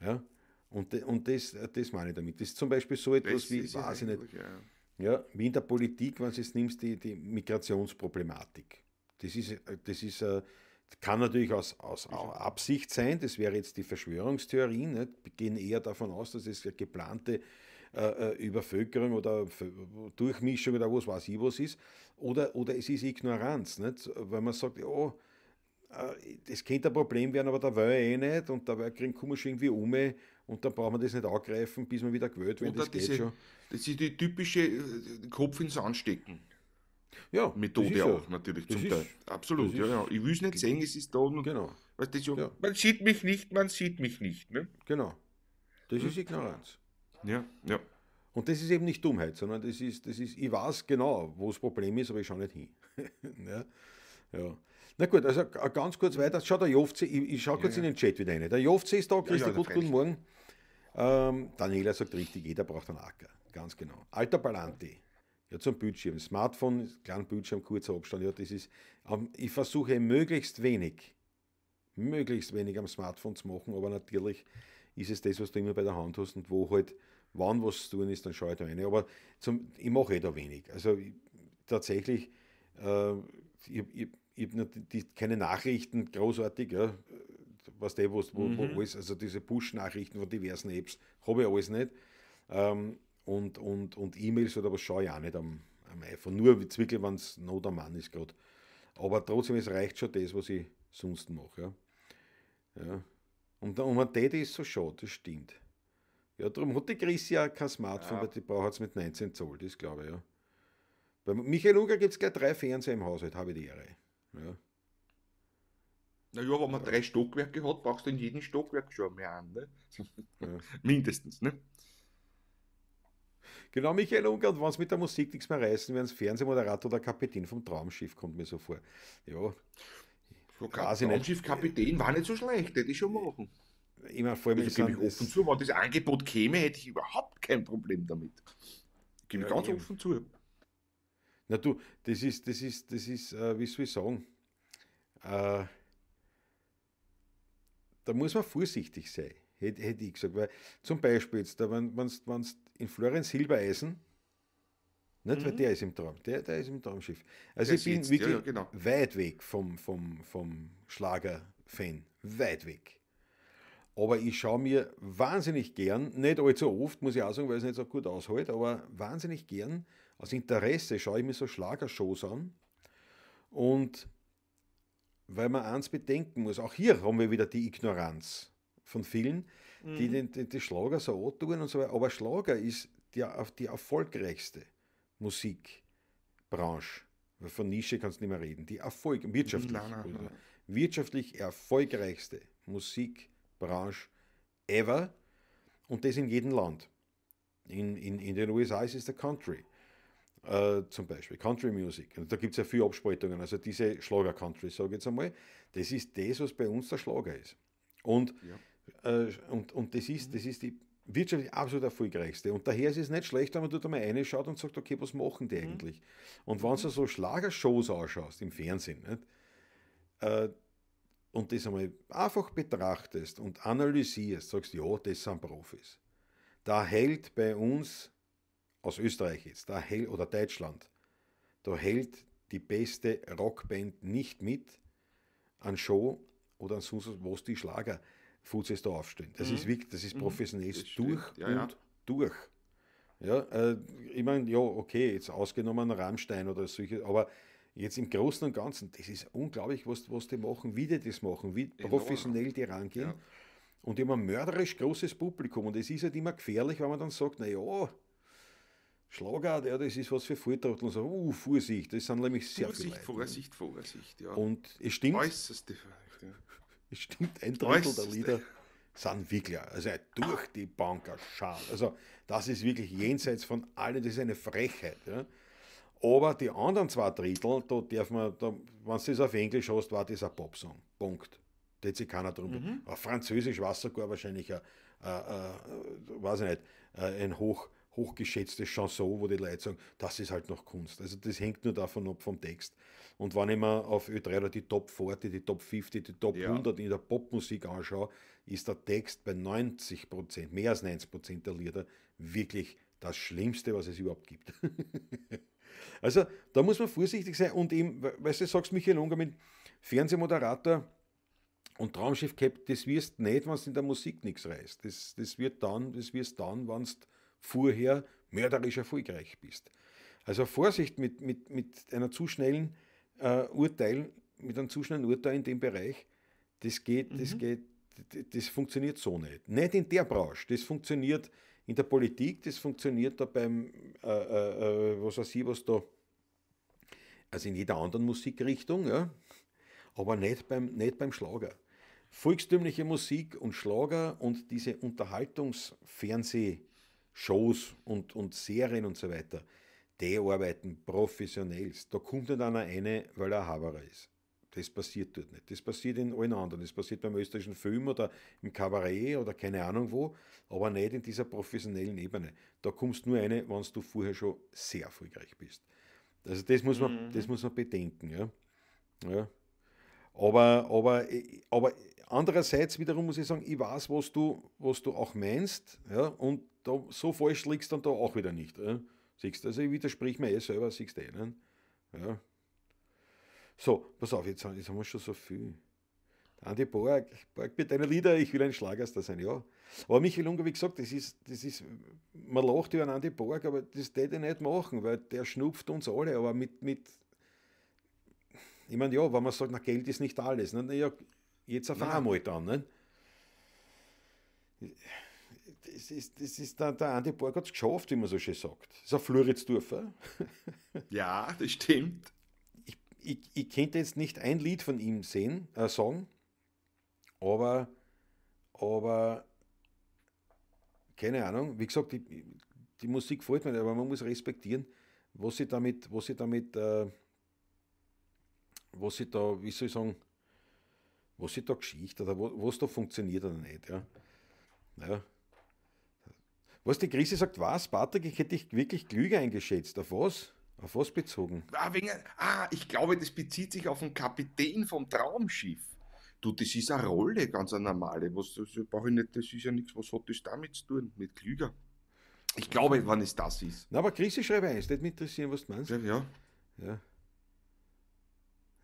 [SPEAKER 1] Ja? Und, und das, das meine ich damit. Das ist zum Beispiel so etwas das wie, weiß ich nicht, ja. ja. wie in der Politik, wenn du jetzt nimmst, die, die Migrationsproblematik. Das ist, das ist äh, kann natürlich aus, aus Absicht sein, das wäre jetzt die Verschwörungstheorie. Nicht? Wir gehen eher davon aus, dass es eine geplante äh, äh, Übervölkerung oder Durchmischung oder was weiß ich was ist. Oder, oder es ist Ignoranz, nicht? weil man sagt, oh, das könnte ein Problem werden, aber da will ich eh nicht und da kriegen wir irgendwie um und dann braucht man das nicht
[SPEAKER 2] angreifen, bis man wieder gewählt wird. Das diese, geht schon. Das ist die typische äh, Kopf ins Anstecken. Ja, Methode ja. auch natürlich das zum Teil. Absolut, ja, ja. Ich will es nicht genau. sehen, es ist da und genau. weißt du, so, ja. man sieht mich nicht, man sieht mich nicht. Ne? Genau. Das hm? ist Ignoranz.
[SPEAKER 1] Ja, ja. Und das ist eben nicht Dummheit, sondern das ist, das ist ich weiß genau, wo das Problem ist, aber ich schaue nicht hin. ja. Ja. Na gut, also ganz kurz weiter. Schau, der Jofze, ich, ich schaue kurz ja, ja. in den Chat wieder rein. Der Jofze ist da, Christi, ja, gut, guten Morgen. Ähm, Daniela sagt richtig, jeder braucht einen Acker. Ganz genau. Alter Ballanti. Ja, zum Bildschirm. Smartphone, kleinen Bildschirm, kurzer Abstand. Ja, das ist, ich versuche möglichst wenig, möglichst wenig am Smartphone zu machen, aber natürlich ist es das, was du immer bei der Hand hast und wo halt Wann was zu tun ist, dann schaue ich da rein. Aber zum, ich mache eh da wenig. Also ich, tatsächlich, äh, ich, ich, ich habe keine Nachrichten großartig, ja. was der, wo, mhm. wo alles, also diese Push-Nachrichten von diversen Apps, habe ich alles nicht. Ähm, und, und, und E-Mails oder was schaue ich auch nicht am, am iPhone. Nur wirklich, wenn es not am Mann ist gerade. Aber trotzdem, es reicht schon das, was ich sonst mache. Ja. Ja. Und, und man tät ist so schade, das stimmt. Ja, darum hat die Chris ja kein Smartphone, ja. weil die braucht es mit 19 Zoll, das glaube ich, ja. Bei Michael Unger gibt es gleich drei Fernseher im Haushalt, habe ich die Ehre.
[SPEAKER 2] Ja. Naja, wenn man ja. drei Stockwerke hat, brauchst du in jedem Stockwerk schon mehr an, ne? Ja. Mindestens, ne? Genau, Michael Unger, und wenn es mit der Musik nichts mehr reißen, werden
[SPEAKER 1] Fernsehmoderator oder Kapitän vom Traumschiff, kommt mir so vor. Ja. So Traumschiff-Kapitän
[SPEAKER 2] war nicht so schlecht, hätte ich schon machen immer vor mir also, ich offen zu, wenn das Angebot käme, hätte ich überhaupt kein Problem damit. Gebe ich ja, ganz eben. offen zu.
[SPEAKER 1] Na du, das ist, das ist, das ist, äh, wie soll ich sagen, äh, da muss man vorsichtig sein, hätte, hätte ich gesagt. Weil zum Beispiel jetzt, da, wenn du in Florenz Silbereisen,
[SPEAKER 2] nicht, mhm. weil der ist im
[SPEAKER 1] Traum, der, der ist im Traumschiff. Also der ich bin jetzt, wirklich ja, genau. weit weg vom, vom, vom Schlager-Fan, weit weg. Aber ich schaue mir wahnsinnig gern, nicht allzu oft, muss ich auch sagen, weil es nicht so gut aushält, aber wahnsinnig gern aus Interesse schaue ich mir so Schlagershows an. Und weil man eins bedenken muss, auch hier haben wir wieder die Ignoranz von vielen, mhm. die den, den, Schlager so antun und so weiter. Aber Schlager ist die, die erfolgreichste Musikbranche. Von Nische kannst du nicht mehr reden. Die Erfolg, wirtschaftlich, nein, wirtschaftlich erfolgreichste Musikbranche. Branche ever und das in jedem Land. In, in, in den USA ist es der Country. Uh, zum Beispiel Country Music. Und da gibt es ja viele Abspaltungen. Also diese Schlager-Country, sage ich jetzt einmal, das ist das, was bei uns der Schlager ist. Und, ja. uh, und, und das, ist, das ist die wirtschaftlich absolut erfolgreichste. Und daher ist es nicht schlecht, wenn man dort einmal reinschaut und sagt, okay, was machen die mhm. eigentlich? Und wenn du so Schlagershows anschaust im Fernsehen, nicht? Uh, und das einmal einfach betrachtest und analysierst, sagst, du, ja, das sind Profis. Da hält bei uns, aus Österreich jetzt, da hält, oder Deutschland, da hält die beste Rockband nicht mit an Show oder an sonst was die Schlager Fuzes da aufstehen. Das mhm. ist wirklich, das ist mhm. professionell das durch ja, und ja. durch. Ja, äh, ich meine, ja, okay, jetzt ausgenommen Rammstein oder solche, aber Jetzt im Großen und Ganzen, das ist unglaublich, was, was die machen, wie die das machen, wie Enorm. professionell die rangehen. Ja. Und die haben ein mörderisch großes Publikum. Und es ist halt immer gefährlich, wenn man dann sagt, naja, Schlager, ja, das ist was für Volltrottel. So, uh, Vorsicht, das sind nämlich sehr Vorsicht, viele Vorsicht,
[SPEAKER 2] Vorsicht, Vorsicht,
[SPEAKER 1] ja. Und es stimmt. Äußerste ja. Es stimmt, ein Drittel Äußerste. der Lieder sind wirklich, also durch die Banker, schade. Also, das ist wirklich jenseits von allem, das ist eine Frechheit. Ja. Aber die anderen zwei Drittel, da darf man, da, wenn du das auf Englisch hast, war das ein Popsong. Punkt. Da hat sich keiner drum. Mhm. Auf Französisch war es sogar wahrscheinlich ein, äh, äh, weiß ich nicht, äh, ein hoch, hochgeschätztes Chanson, wo die Leute sagen, das ist halt noch Kunst. Also das hängt nur davon ab vom Text. Und wenn ich mir auf Ö3 oder die Top 40, die Top 50, die Top ja. 100 in der Popmusik anschaue, ist der Text bei 90 Prozent, mehr als 90 Prozent der Lieder wirklich das Schlimmste, was es überhaupt gibt. Also da muss man vorsichtig sein und eben, weißt du, sagst Michael Unger mit Fernsehmoderator und Traumschiff Cap, das wirst nicht, wenn es in der Musik nichts reißt. Das, das wird dann, das wirst dann, wenn du vorher mörderisch erfolgreich bist. Also Vorsicht mit, mit, mit einer zu schnellen äh, Urteil, mit einem zu schnellen Urteil in dem Bereich, das geht, mhm. das geht, das funktioniert so nicht. Nicht in der Branche. Das funktioniert in der Politik, das funktioniert da beim, äh, äh, äh, was weiß ich, was da, also in jeder anderen Musikrichtung, ja, aber nicht beim, nicht beim Schlager. Volkstümliche Musik und Schlager und diese Unterhaltungsfernsehshows und, und Serien und so weiter, die arbeiten professionell. Da kommt nicht einer eine, weil er Haberer ist. Das passiert dort nicht. Das passiert in allen anderen. Das passiert beim österreichischen Film oder im Kabarett oder keine Ahnung wo, aber nicht in dieser professionellen Ebene. Da kommst du nur eine, wenn du vorher schon sehr erfolgreich bist. Also das muss man, mhm. das muss man bedenken. Ja. Ja. Aber, aber, äh, aber andererseits wiederum muss ich sagen, ich weiß, was du, was du auch meinst ja, und da, so falsch liegst du dann da auch wieder nicht. Ja. Siehst, also ich widerspreche mir eh selber, siehst du eh. Ne? Ja. So, pass auf, jetzt, haben wir schon so viel. Andi Borg, Borg, mit deinen Lieder, ich will ein Schlagerster sein, ja. Aber Michael Unger, wie gesagt, das ist, das ist, man lacht über Andi Borg, aber das täte ich nicht machen, weil der schnupft uns alle, aber mit, mit ich meine, ja, wenn man sagt, na, Geld ist nicht alles, ne? na, ja, jetzt auf einmal halt dann, ne? Das ist, das ist der, der Andi Borg hat es geschafft, wie man so schön sagt. Das ist ein Floridsdorfer. ja, das stimmt ich, ich könnte jetzt nicht ein Lied von ihm sehen, äh, sagen, aber, aber keine Ahnung, wie gesagt, die, die Musik gefällt mir, aber man muss respektieren, was sie damit, was sie damit, äh, was sie da, wie soll ich sagen, was sie da Geschichte oder was da funktioniert oder nicht. Ja. ja. Was die Krise sagt, was, Patrick, ich hätte dich wirklich klüger eingeschätzt. Auf was? Auf was bezogen?
[SPEAKER 2] Ah, wegen, ah, ich glaube, das bezieht sich auf den Kapitän vom Traumschiff. Du, das ist eine Rolle, ganz eine normale. Was, das, ich nicht, das ist ja nichts. Was hat das damit zu tun? Mit Klüger. Ich glaube, wann es das ist. Na, aber ich schreibe eins, nicht interessieren, was du meinst. Ja, ja.
[SPEAKER 1] Ja,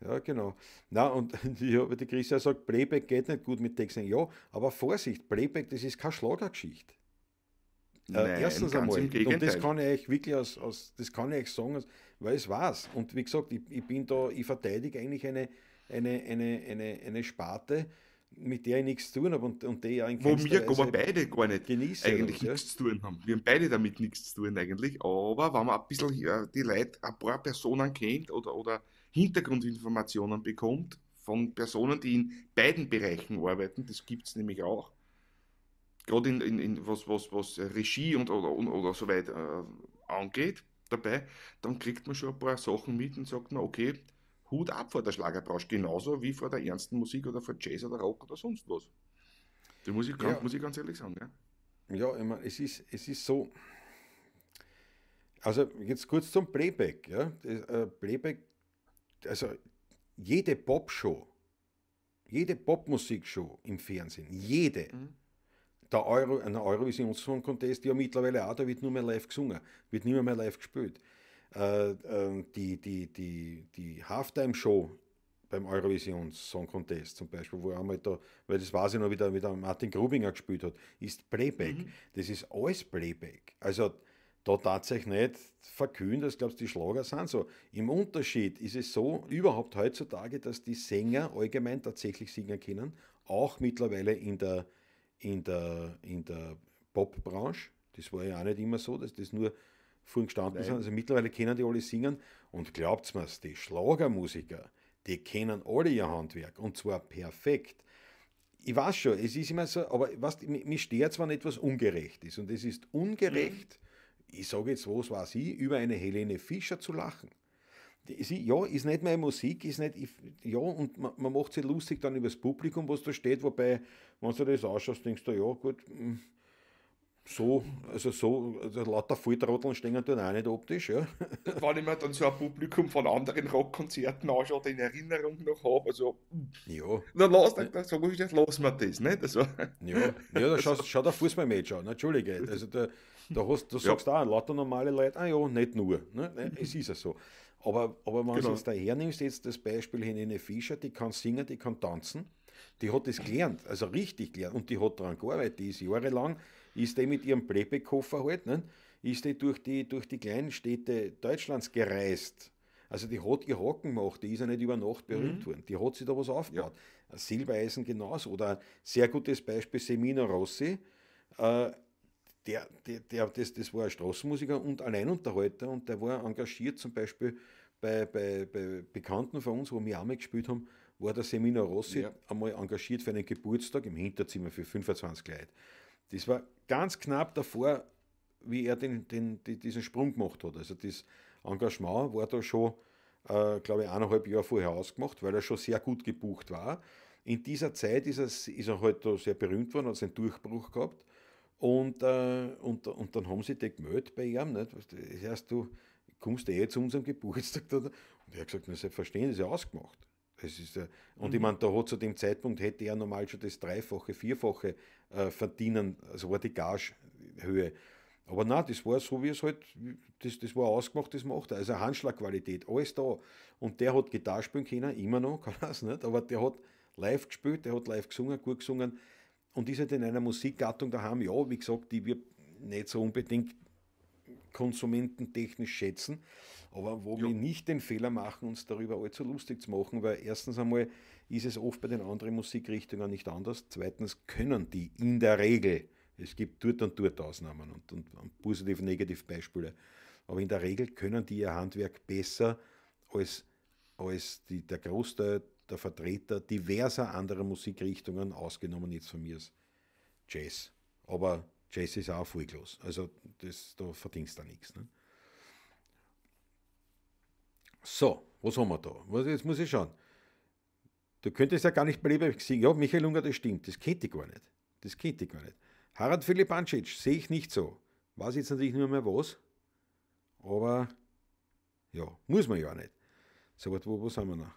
[SPEAKER 1] ja genau. Na, und ja, die Chris sagt, Playback geht nicht gut mit Texten. Ja, aber Vorsicht, Playback, das ist keine Schlagergeschichte.
[SPEAKER 2] Äh, Nein, erstens einmal, und das kann
[SPEAKER 1] ich euch wirklich aus, aus, das kann ich euch sagen, weil es war's. Und wie gesagt, ich, ich bin da, ich verteidige eigentlich eine, eine, eine, eine, eine Sparte, mit der ich nichts zu tun habe und, und die auch in Wo wir aber beide
[SPEAKER 2] gar nicht genieße, eigentlich oder? nichts zu tun haben. Wir haben beide damit nichts zu tun eigentlich, aber wenn man ein bisschen die Leute, ein paar Personen kennt oder, oder Hintergrundinformationen bekommt von Personen, die in beiden Bereichen arbeiten, das gibt es nämlich auch, gerade in, in, in, was, was, was Regie und oder, und, oder so weiter äh, angeht, dabei, dann kriegt man schon ein paar Sachen mit und sagt man, okay, Hut ab vor der Schlagerbranche, genauso wie vor der ernsten Musik oder vor Jazz oder Rock oder sonst was. Das muss ich, ja. ganz, muss ich ganz ehrlich sagen. Ja, ja ich meine, es ist,
[SPEAKER 1] es ist so. Also jetzt kurz zum Playback. Ja? Das, äh, Playback, also jede Popshow, jede Popmusikshow im Fernsehen, jede, mhm der Euro, eine Eurovision Song Contest, ja mittlerweile auch, da wird nur mehr live gesungen, wird nicht mehr live gespielt. Äh, ähm, die die, die, die Halftime-Show beim Eurovision Song Contest zum Beispiel, wo er einmal da, weil das weiß ich noch, wie der, Martin Grubinger gespielt hat, ist Playback. Mhm. Das ist alles Playback. Also da tatsächlich nicht verkühnt, das glaubst du, die Schlager sind so. Im Unterschied ist es so, überhaupt heutzutage, dass die Sänger allgemein tatsächlich singen können, auch mittlerweile in der in der, in der Popbranche. Das war ja auch nicht immer so, dass das nur vorhin gestanden sind. Also mittlerweile kennen die alle singen. Und glaubt's mir's, die Schlagermusiker, die kennen alle ihr Handwerk. Und zwar perfekt. Ich weiß schon, es ist immer so, aber was, mir stört wenn etwas ungerecht ist. Und es ist ungerecht, mhm. ich sage jetzt, was weiß ich, über eine Helene Fischer zu lachen. Sie, ja, ist nicht meine Musik, ist nicht, ja, und man, man macht sich lustig dann über das Publikum, was da steht, wobei, wenn du das ausschaust, denkst du, ja, gut, hm, so, also so, also lauter Volltrotteln stehen dann auch nicht optisch, ja. Äh,
[SPEAKER 2] wenn ich mir dann so ein Publikum von anderen Rockkonzerten anschaue, in Erinnerung noch habe, also, hm, ja. dann lass, dann, dann sag ich, jetzt lassen wir das, nicht? Also. Ja, ja da schaust, schau der Fußballmatch an, Entschuldige, also da,
[SPEAKER 1] da, hast, da sagst ja. du auch lauter normale Leute, ah ja, nicht nur, ne? es ist ja so. Aber, aber wenn genau. du jetzt da nimmst, jetzt das Beispiel Helene Fischer, die kann singen, die kann tanzen, die hat das gelernt, also richtig gelernt und die hat daran gearbeitet, die ist jahrelang, ist die mit ihrem Playback-Koffer halt, ne? ist die durch, die durch die kleinen Städte Deutschlands gereist. Also die hat ihr Haken gemacht, die ist ja nicht über Nacht berühmt mhm. worden, die hat sich da was aufgebaut. Ja. Silbereisen genauso oder ein sehr gutes Beispiel Semina Rossi, äh, der, der, der, das, das war ein Straßenmusiker und Alleinunterhalter und der war engagiert zum Beispiel bei, bei, bei Bekannten von uns, wo wir auch mal gespielt haben, war der Semino Rossi ja. einmal engagiert für einen Geburtstag im Hinterzimmer für 25 Leute. Das war ganz knapp davor, wie er den, den, den diesen Sprung gemacht hat. Also das Engagement war da schon, äh, glaube ich, eineinhalb Jahre vorher ausgemacht, weil er schon sehr gut gebucht war. In dieser Zeit ist er, ist er halt da sehr berühmt worden, hat seinen Durchbruch gehabt und, äh, und, und dann haben sie die gemeldet bei ihm. Nicht? Das heißt, du kommst eh zu unserem Geburtstag. Da, und er hat gesagt, na, selbstverständlich, das ist ja ausgemacht. Das ist, äh, und ich mhm. meine, da hat zu dem Zeitpunkt hätte er normal schon das Dreifache, Vierfache äh, verdienen, also war die Gagehöhe. Aber nein, das war so, wie es halt, das, das war ausgemacht, das macht er. Also Handschlagqualität, alles da. Und der hat Gitarre spielen können, immer noch, kann das nicht, aber der hat live gespielt, der hat live gesungen, gut gesungen und ist halt in einer Musikgattung daheim, ja, wie gesagt, die wir nicht so unbedingt konsumententechnisch schätzen, aber wo jo. wir nicht den Fehler machen, uns darüber allzu lustig zu machen, weil erstens einmal ist es oft bei den anderen Musikrichtungen nicht anders, zweitens können die in der Regel, es gibt dort und dort Ausnahmen und, und, und positiv-negativ-Beispiele, aber in der Regel können die ihr Handwerk besser als, als die, der Großteil der Vertreter diverser anderer Musikrichtungen, ausgenommen jetzt von mir ist Jazz. Aber Jazz ist auch furchtlos. Also das, da verdienst du nichts. Ne? So, was haben wir da? jetzt muss ich schauen. Du könntest ja gar nicht bei Lebeck singen. Ja, Michael Unger, das stimmt. Das kennt ich gar nicht. Das kennt ich gar nicht. Harald Philipp Filipancic sehe ich nicht so. Weiß jetzt natürlich nur mehr was. Aber ja, muss man ja auch nicht. So, wo, wo sind wir noch?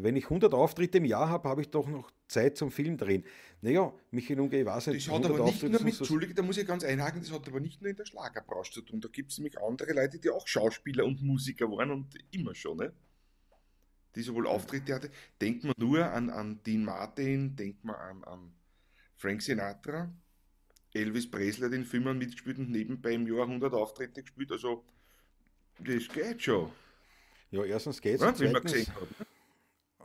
[SPEAKER 1] wenn ich 100 Auftritte im Jahr habe, habe ich doch noch Zeit zum Film drehen. Naja, Michael Unge, ich weiß nicht. Das hat aber nicht nur mit,
[SPEAKER 2] Entschuldige, da muss ich ganz einhaken, das hat aber nicht nur in der Schlagerbranche zu tun. Da gibt es nämlich andere Leute, die auch Schauspieler und Musiker waren und immer schon, ne? Die sowohl Auftritte hatten. Denkt man nur an, an Dean Martin, denkt man an, an Frank Sinatra, Elvis Presley den in mitgespielt und nebenbei im Jahr 100 Auftritte gespielt. Also, das geht schon.
[SPEAKER 1] Ja, erstens geht's. Ja, und zweitens, gesehen hat.
[SPEAKER 2] Ne?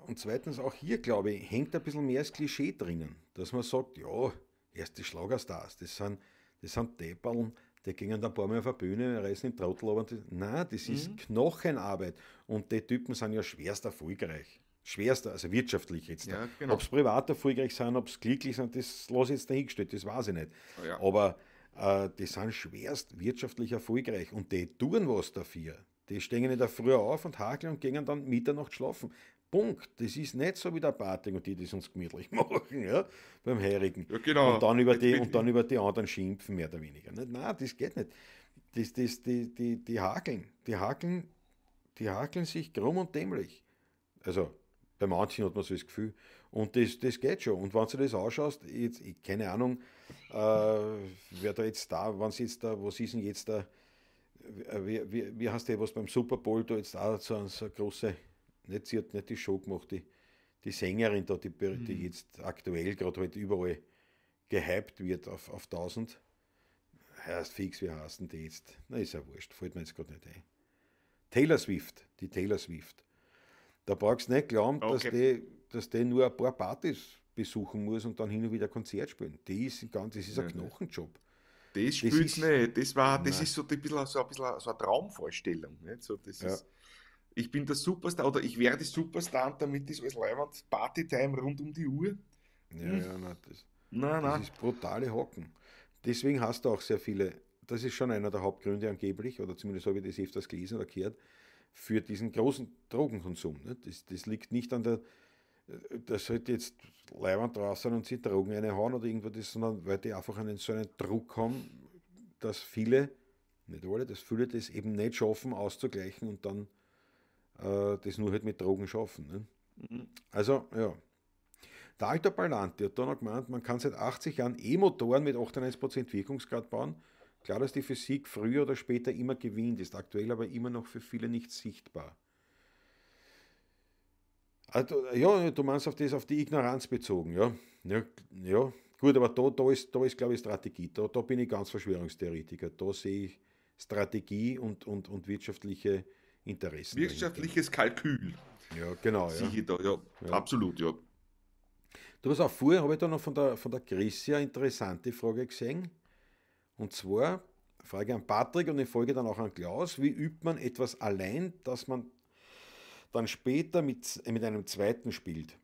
[SPEAKER 2] und zweitens auch hier, glaube ich, hängt ein bisschen
[SPEAKER 1] mehr das Klischee drinnen, dass man sagt, ja, erst die Schlagerstars, das sind, das sind Depperln, die gingen ein paar Mal auf der Bühne, reißen den Trottel aber Nein, das ist mhm. Knochenarbeit. Und die Typen sind ja schwerst erfolgreich. Schwerster, also wirtschaftlich jetzt. Ja, genau. Ob es privat erfolgreich sind, ob es glücklich sind, das lasse ich jetzt dahingestellt, das weiß ich nicht. Oh ja. Aber äh, die sind schwerst wirtschaftlich erfolgreich und die tun was dafür. Die stehen in der Früh auf und hakeln und gehen dann Mitternacht schlafen, Punkt. Das ist nicht so wie der Pating und die, die es uns gemütlich machen, ja, beim Heurigen. Ja, genau. Und dann über die, und dann über die anderen schimpfen, mehr oder weniger. Nein, das geht nicht. Das, das, die, die, die hakeln, die hakeln, die hakeln sich krumm und dämlich. Also, bei manchen hat man so das Gefühl. Und das, das geht schon. Und wenn du das ausschaust, jetzt, ich, keine Ahnung, äh, wer da jetzt da, wann jetzt da, was ist denn jetzt da, wie, wie, wie heißt der, was beim Super Bowl da jetzt da so, so eine große nicht, sie hat nicht die Show gemacht, die, die Sängerin da, die, die mhm. jetzt aktuell gerade halt überall gehypt wird auf, auf 1000. Heißt fix, wie heißen die jetzt? Na, ist ja wurscht, fällt mir jetzt gerade nicht ein. Taylor Swift, die Taylor Swift. Da brauchst du nicht glauben, okay. dass, die, dass die nur ein paar Partys besuchen muss und dann hin und wieder Konzert spielen. Die ist ganz, das ist ein Knochenjob.
[SPEAKER 2] Das spielt das ist, nicht. Das, war, das ist so ein bisschen, so ein bisschen so eine Traumvorstellung. Nicht? So, das ja. ist, ich bin der Superstar oder ich werde Superstar und damit ist alles Leibwand Partytime rund um die Uhr. Ja, hm. ja, nein, das, nein, das nein. ist brutale Hocken. Deswegen hast du auch sehr
[SPEAKER 1] viele, das ist schon einer der Hauptgründe angeblich, oder zumindest habe ich das öfters gelesen oder gehört, für diesen großen Drogenkonsum. Ne? Das, das liegt nicht an der, äh, dass sollte halt jetzt Leibwand draußen und sie Drogen reinhauen oder irgendwo das, sondern weil die einfach einen, so einen Druck haben, dass viele, nicht alle, dass viele das eben nicht schaffen auszugleichen und dann äh, das nur halt mit Drogen schaffen. Ne? Mhm. Also, ja. Der alte Ballanti hat da noch gemeint, man kann seit 80 Jahren E-Motoren mit 98% Wirkungsgrad bauen. Klar, dass die Physik früher oder später immer gewinnt, ist aktuell aber immer noch für viele nicht sichtbar. Also, ja, du meinst auf, das, auf die Ignoranz bezogen, ja. Ja, ja. gut, aber da, da ist, da ist glaube ich, Strategie. Da, da bin ich ganz Verschwörungstheoretiker. Da sehe ich Strategie und, und, und wirtschaftliche Interessen. Wirtschaftliches
[SPEAKER 2] dahinter. Kalkül.
[SPEAKER 1] Ja, genau. Ja. Da, ja. ja. Absolut, ja. Du hast auch vorher, habe ich da noch von der, von der Chris eine interessante Frage gesehen. Und zwar, Frage an Patrick und ich folge dann auch an Klaus, wie übt man etwas allein, das man
[SPEAKER 2] dann später mit, mit einem zweiten spielt?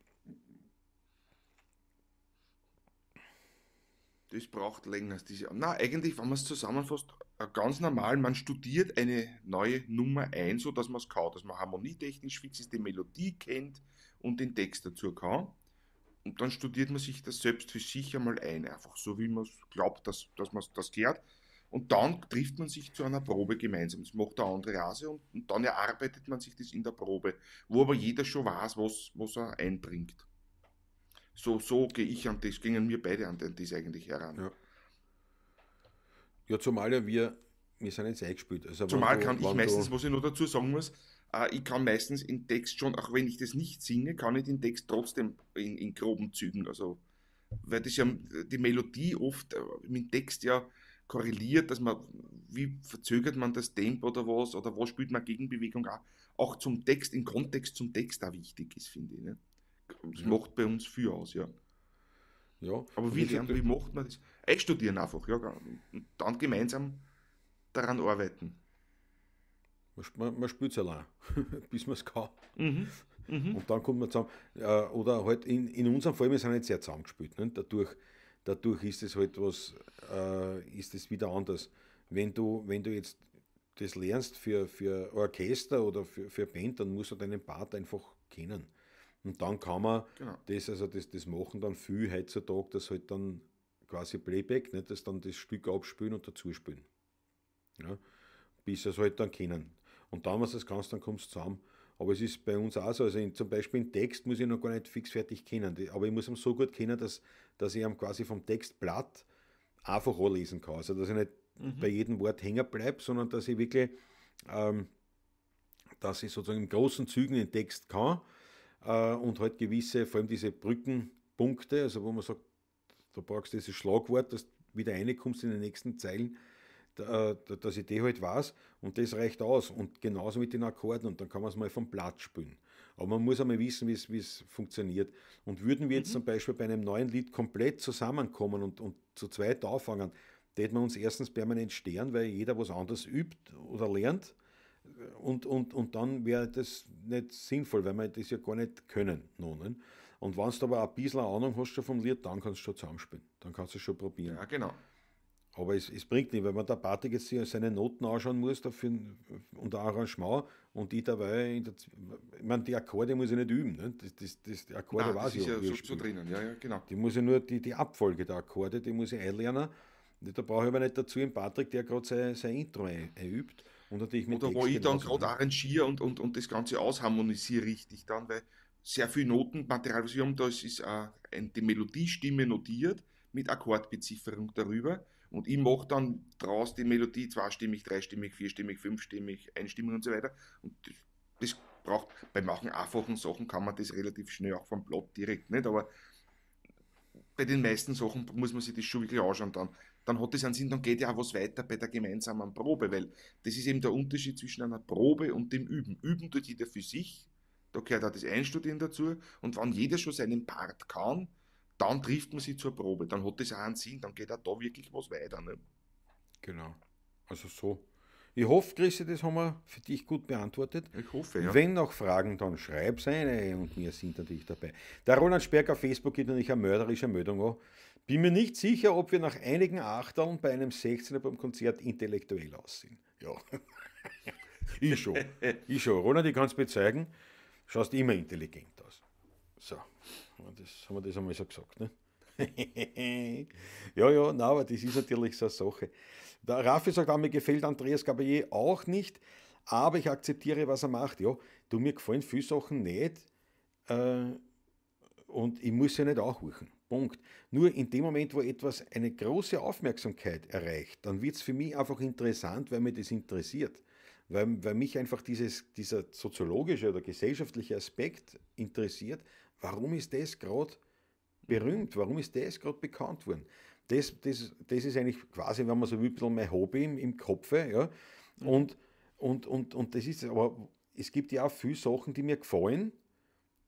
[SPEAKER 2] Das braucht länger. Diese, na, eigentlich, wenn man es zusammenfasst, äh, ganz normal, man studiert eine neue Nummer ein, so dass man es kann, dass man harmonietechnisch fix ist, die Melodie kennt und den Text dazu kann. Und dann studiert man sich das selbst für sich einmal ein, einfach so wie man es glaubt, dass, dass man das gehört. Und dann trifft man sich zu einer Probe gemeinsam. Das macht der andere Rase und, und, dann erarbeitet man sich das in der Probe, wo aber jeder schon weiß, was, was er einbringt. So, so gehe ich an das, gingen mir beide an das eigentlich heran. Ja. Ja, zumal ja wir, wir sind jetzt eingespielt. Also zumal du, kann ich meistens, was ich nur dazu sagen muss, äh, ich kann meistens in Text schon, auch wenn ich das nicht singe, kann ich den Text trotzdem in, in groben Zügen, also weil das ja die Melodie oft äh, mit dem Text ja korreliert, dass man, wie verzögert man das Tempo oder was, oder was spielt man Gegenbewegung auch, auch zum Text, im Kontext zum Text da wichtig ist, finde ich. Ne? Das mhm. macht bei uns viel aus, ja. ja Aber wie, lernt, wie macht man das? einstudieren einfach, ja, und dann gemeinsam daran arbeiten. Man, man spielt es allein,
[SPEAKER 1] bis man es kann. Mhm. Mhm. Und dann kommt man zusammen. Äh, oder halt in, in unserem Fall, wir sind nicht sehr zusammengespielt. Ne? Dadurch, dadurch ist es halt was, äh, ist es wieder anders. Wenn du, wenn du jetzt das lernst für, für Orchester oder für, für Band, dann musst du deinen Part einfach kennen. Und dann kann man genau. das, also das, das machen dann viel heutzutage, dass halt dann quasi Playback, nicht? das dann das Stück abspülen und dazu spielen. Ja? Bis sie es halt dann kennen. Und dann, wenn du es kannst, dann kommst du zusammen. Aber es ist bei uns auch so. Also in, zum Beispiel im Text muss ich noch gar nicht fix fertig kennen. Aber ich muss ihn so gut kennen, dass, dass ich ihn quasi vom Textblatt einfach anlesen kann. Also dass ich nicht mhm. bei jedem Wort hängen bleibe, sondern dass ich wirklich, ähm, dass ich sozusagen in großen Zügen den Text kann äh, und halt gewisse, vor allem diese Brückenpunkte, also wo man sagt, da brauchst du dieses Schlagwort, dass du wieder reinkommst in den nächsten Zeilen, äh, dass ich die halt weiß und das reicht aus. Und genauso mit den Akkorden und dann kann man es mal vom Blatt spielen. Aber man muss einmal wissen, wie es funktioniert. Und würden wir jetzt mhm. zum Beispiel bei einem neuen Lied komplett zusammenkommen und, und zu zweit anfangen, da hätten wir uns erstens permanent stören, weil jeder was anderes übt oder lernt. Äh, und, und, und dann wäre das nicht sinnvoll, weil wir das ja gar nicht können. Noch, und wenn du aber ein bisschen Ahnung hast schon vom Lied, dann kannst du schon zusammenspielen. Dann kannst du es schon probieren. Ja, genau. Aber es, es bringt nicht, wenn man der Party jetzt seine Noten anschauen muss dafür, und ein Arrangement und die dabei, der, ich meine, die Akkorde muss ich nicht üben. Ne? Das, das, das, die Akkorde Nein, weiß das ich ist ja so, so, drinnen, ja, ja, genau. Die muss ich nur, die, die Abfolge der Akkorde, die muss ich einlernen. Da brauche ich aber nicht dazu einen Patrick,
[SPEAKER 2] der gerade sein, sein Intro einübt. Und natürlich mit Oder wo ich dann gerade ne? arrangiere und, und, und das Ganze ausharmonisiere richtig dann, weil sehr viel Notenmaterial, was wir haben. Da ist, äh, die Melodiestimme notiert mit Akkordbezifferung darüber. Und ich mache dann draus die Melodie zweistimmig, dreistimmig, vierstimmig, fünfstimmig, einstimmig und so weiter. Und das braucht, bei machen einfachen Sachen kann man das relativ schnell auch vom Plot direkt nicht, aber bei den meisten Sachen muss man sich das schon wirklich anschauen. Dann, dann hat das einen Sinn, dann geht ja auch was weiter bei der gemeinsamen Probe, weil das ist eben der Unterschied zwischen einer Probe und dem Üben. Üben tut jeder für sich, da gehört auch das Einstudieren dazu. Und wenn jeder schon seinen Part kann, dann trifft man sich zur Probe, dann hat das auch einen Sinn, dann geht auch da wirklich was weiter. Ne? Genau, also so. Ich hoffe, Christi, das haben wir für dich gut beantwortet. Ich hoffe, ja.
[SPEAKER 1] Wenn noch Fragen, dann schreib's eine und wir sind natürlich dabei. Der Roland Sperg auf Facebook geht natürlich eine mörderische Meldung an. Bin mir nicht sicher, ob wir nach einigen Achtern bei einem 16er beim Konzert intellektuell aussehen. Ja, ich schon. Ich schon. Roland, ich kann es bezeigen schaust immer intelligent aus. So, das haben wir das einmal so gesagt. Ne? ja, ja, nein, aber das ist natürlich so eine Sache. Der Raffi sagt auch, mir gefällt Andreas Gabriel auch nicht, aber ich akzeptiere, was er macht. Ja, du, mir gefallen viele Sachen nicht äh, und ich muss sie nicht auch anhuchen. Punkt. Nur in dem Moment, wo etwas eine große Aufmerksamkeit erreicht, dann wird es für mich einfach interessant, weil mich das interessiert weil, weil mich einfach dieses, dieser soziologische oder gesellschaftliche Aspekt interessiert, warum ist das gerade berühmt, mhm. warum ist das gerade bekannt worden? Das, das, das ist eigentlich quasi, wenn man so will, mein Hobby im, im Kopf. Ja? Mhm. Und, und, und, und das ist, aber es gibt ja auch viele Sachen, die mir gefallen,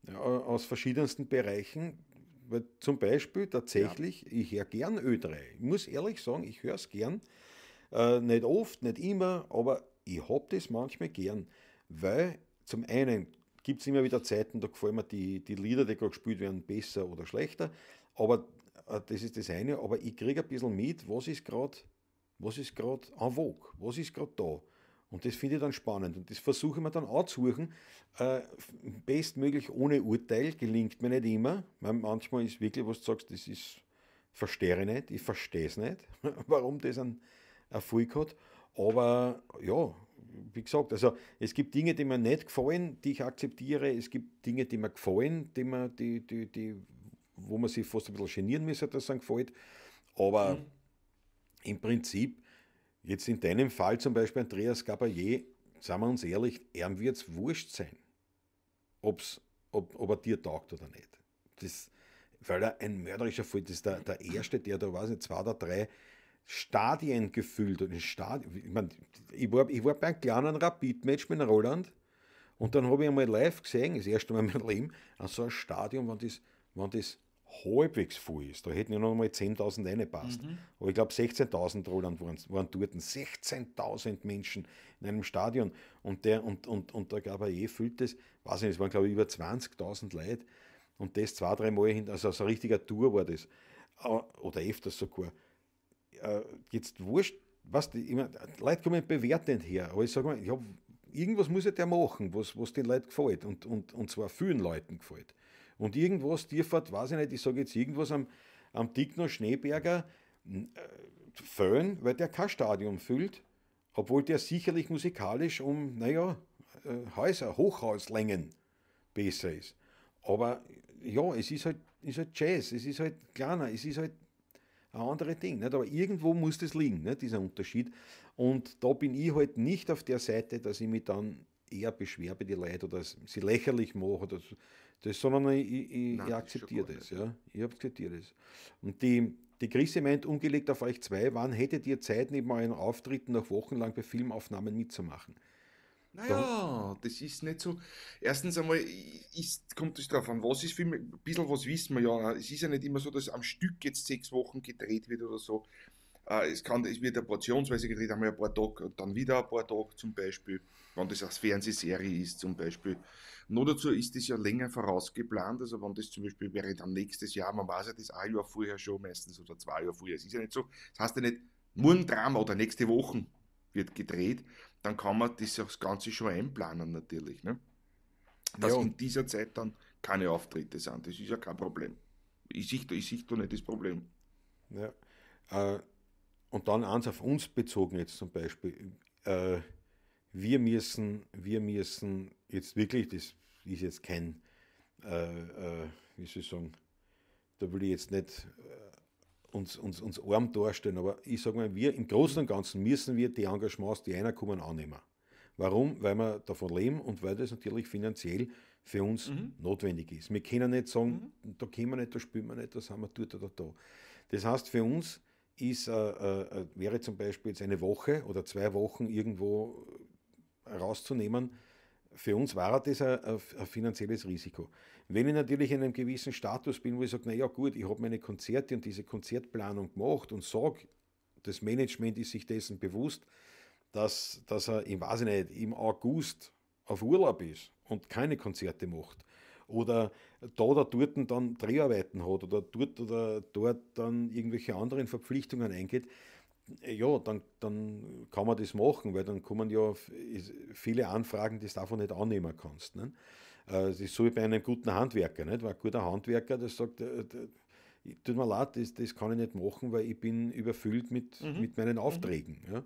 [SPEAKER 1] ja, äh, aus verschiedensten Bereichen. Weil zum Beispiel tatsächlich, ja. ich höre gern Ö3. Ich muss ehrlich sagen, ich höre es gern. Äh, nicht oft, nicht immer, aber ich habe das manchmal gern, weil zum einen gibt es immer wieder Zeiten, da gefallen mir die, die Lieder, die gerade gespielt werden, besser oder schlechter. Aber äh, das ist das eine, aber ich kriege ein bisschen mit, was ist gerade was ist gerade en vogue, was ist gerade da. Und das finde ich dann spannend und das versuche ich mir dann auch zu suchen. Äh, bestmöglich ohne Urteil gelingt mir nicht immer, weil manchmal ist wirklich, was du sagst, das ist, verstehe ich nicht, ich verstehe es nicht, warum das einen Erfolg hat. Aber ja, wie gesagt, also es gibt Dinge, die mir nicht gefallen, die ich akzeptiere. Es gibt Dinge, die mir gefallen, die man, die, die, die, wo man sich fast ein bisschen genieren müsste, dass es einem gefällt. Aber mhm. im Prinzip, jetzt in deinem Fall zum Beispiel, Andreas Gabayé, sagen wir uns ehrlich, er wird es wurscht sein, ob's, ob, ob er dir taugt oder nicht. Das, weil er ein mörderischer Fall ist, der, der Erste, der da, weiß nicht, zwei oder drei Stadien gefüllt. Und Stadien, ich, mein, ich, war, ich war bei einem kleinen Rapid-Match mit Roland und dann habe ich einmal live gesehen, das erste Mal in meinem Leben, an so einem Stadion, wenn das, wenn das halbwegs voll ist. Da hätten ja noch einmal 10.000 reingepasst. Mhm. Aber ich glaube, 16.000 Roland waren, waren dort. 16.000 Menschen in einem Stadion. Und der, und, und, und der Gabriel füllt das, weiß ich nicht, es waren glaube ich über 20.000 Leute. Und das zwei, drei Mal hin, also so ein richtiger Tour war das. Äh, oder öfters sogar äh, jetzt wurscht, was die, ich mein, die Leute kommen bewertend her, aber ich sage mal, ich hab, irgendwas muss ich der machen, was, was den Leuten gefällt und, und, und zwar vielen Leuten gefällt. Und irgendwas, Tierfahrt, weiß ich nicht, ich sage jetzt irgendwas am, am Digno Schneeberger äh, fällen, weil der kein Stadion füllt, obwohl der sicherlich musikalisch um, naja, äh, Häuser, Hochhauslängen besser ist. Aber ja, es ist halt, ist halt Jazz, es ist halt kleiner, es ist halt ein anderes Ding. Nicht? Aber irgendwo muss das liegen, nicht? dieser Unterschied. Und da bin ich halt nicht auf der Seite, dass ich mich dann eher beschwerbe, die Leute oder sie lächerlich mache, oder das, sondern ich, ich, Nein, ich akzeptiere das. Ja. Ich akzeptiere das. Und die, die Krise meint, ungelegt auf euch zwei, wann hättet ihr Zeit, neben euren
[SPEAKER 2] Auftritten noch wochenlang bei Filmaufnahmen mitzumachen? Naja, das ist nicht so. Erstens einmal ist, kommt es darauf an, was ist Film. Ein bisschen was wissen wir ja. Es ist ja nicht immer so, dass am Stück jetzt sechs Wochen gedreht wird oder so. Äh, es, kann, es wird ja portionsweise gedreht, einmal ein paar Tage und dann wieder ein paar Tage zum Beispiel, wenn das als Fernsehserie ist zum Beispiel. Nur dazu ist das ja länger vorausgeplant, also wenn das zum Beispiel wäre dann nächstes Jahr, man weiß ja das ein Jahr vorher schon meistens oder zwei Jahre vorher, es ist ja nicht so, das heißt ja nicht, morgen Drama oder nächste Woche wird gedreht, dann kann man das, Ganze schon einplanen natürlich. Ne? Dass ja. in dieser Zeit dann keine Auftritte sind, das ist ja kein Problem. Ich sehe ich sich da nicht das Problem. Ja. Äh, und dann eins auf uns bezogen
[SPEAKER 1] jetzt zum Beispiel. Äh, wir, müssen, wir müssen jetzt wirklich, das ist jetzt kein, äh, äh wie soll ich sagen, da will ich jetzt nicht äh, uns, uns, uns arm darstellen, aber ich sage mal, wir im Großen und Ganzen müssen wir die Engagements, die einer kommen, annehmen. Warum? Weil wir davon leben und weil das natürlich finanziell für uns mhm. notwendig ist. Wir können nicht sagen, mhm. da können wir nicht, da spielen wir nicht, da sind wir dort oder da. Das heißt, für uns ist, äh, äh, äh wäre zum Beispiel jetzt eine Woche oder zwei Wochen irgendwo rauszunehmen, für uns war das ein, ein finanzielles Risiko. Wenn ich natürlich in einem gewissen Status bin, wo ich sage, naja gut, ich habe meine Konzerte und diese Konzertplanung gemacht und sage, das Management ist sich dessen bewusst, dass, dass er, ich weiß nicht, im August auf Urlaub ist und keine Konzerte macht oder da oder dort dann Dreharbeiten hat oder dort oder dort dann irgendwelche anderen Verpflichtungen eingeht, ja, dann, dann kann man das machen, weil dann kommen ja viele Anfragen, die du davon nicht annehmen kannst. Nicht? Ne? Äh, das ist so wie bei einem guten Handwerker. Nicht? ein guter Handwerker, der sagt, äh, tut mir leid, das, das kann ich nicht machen, weil ich bin überfüllt mit, mhm. mit meinen mhm. Aufträgen. Mhm. Ja?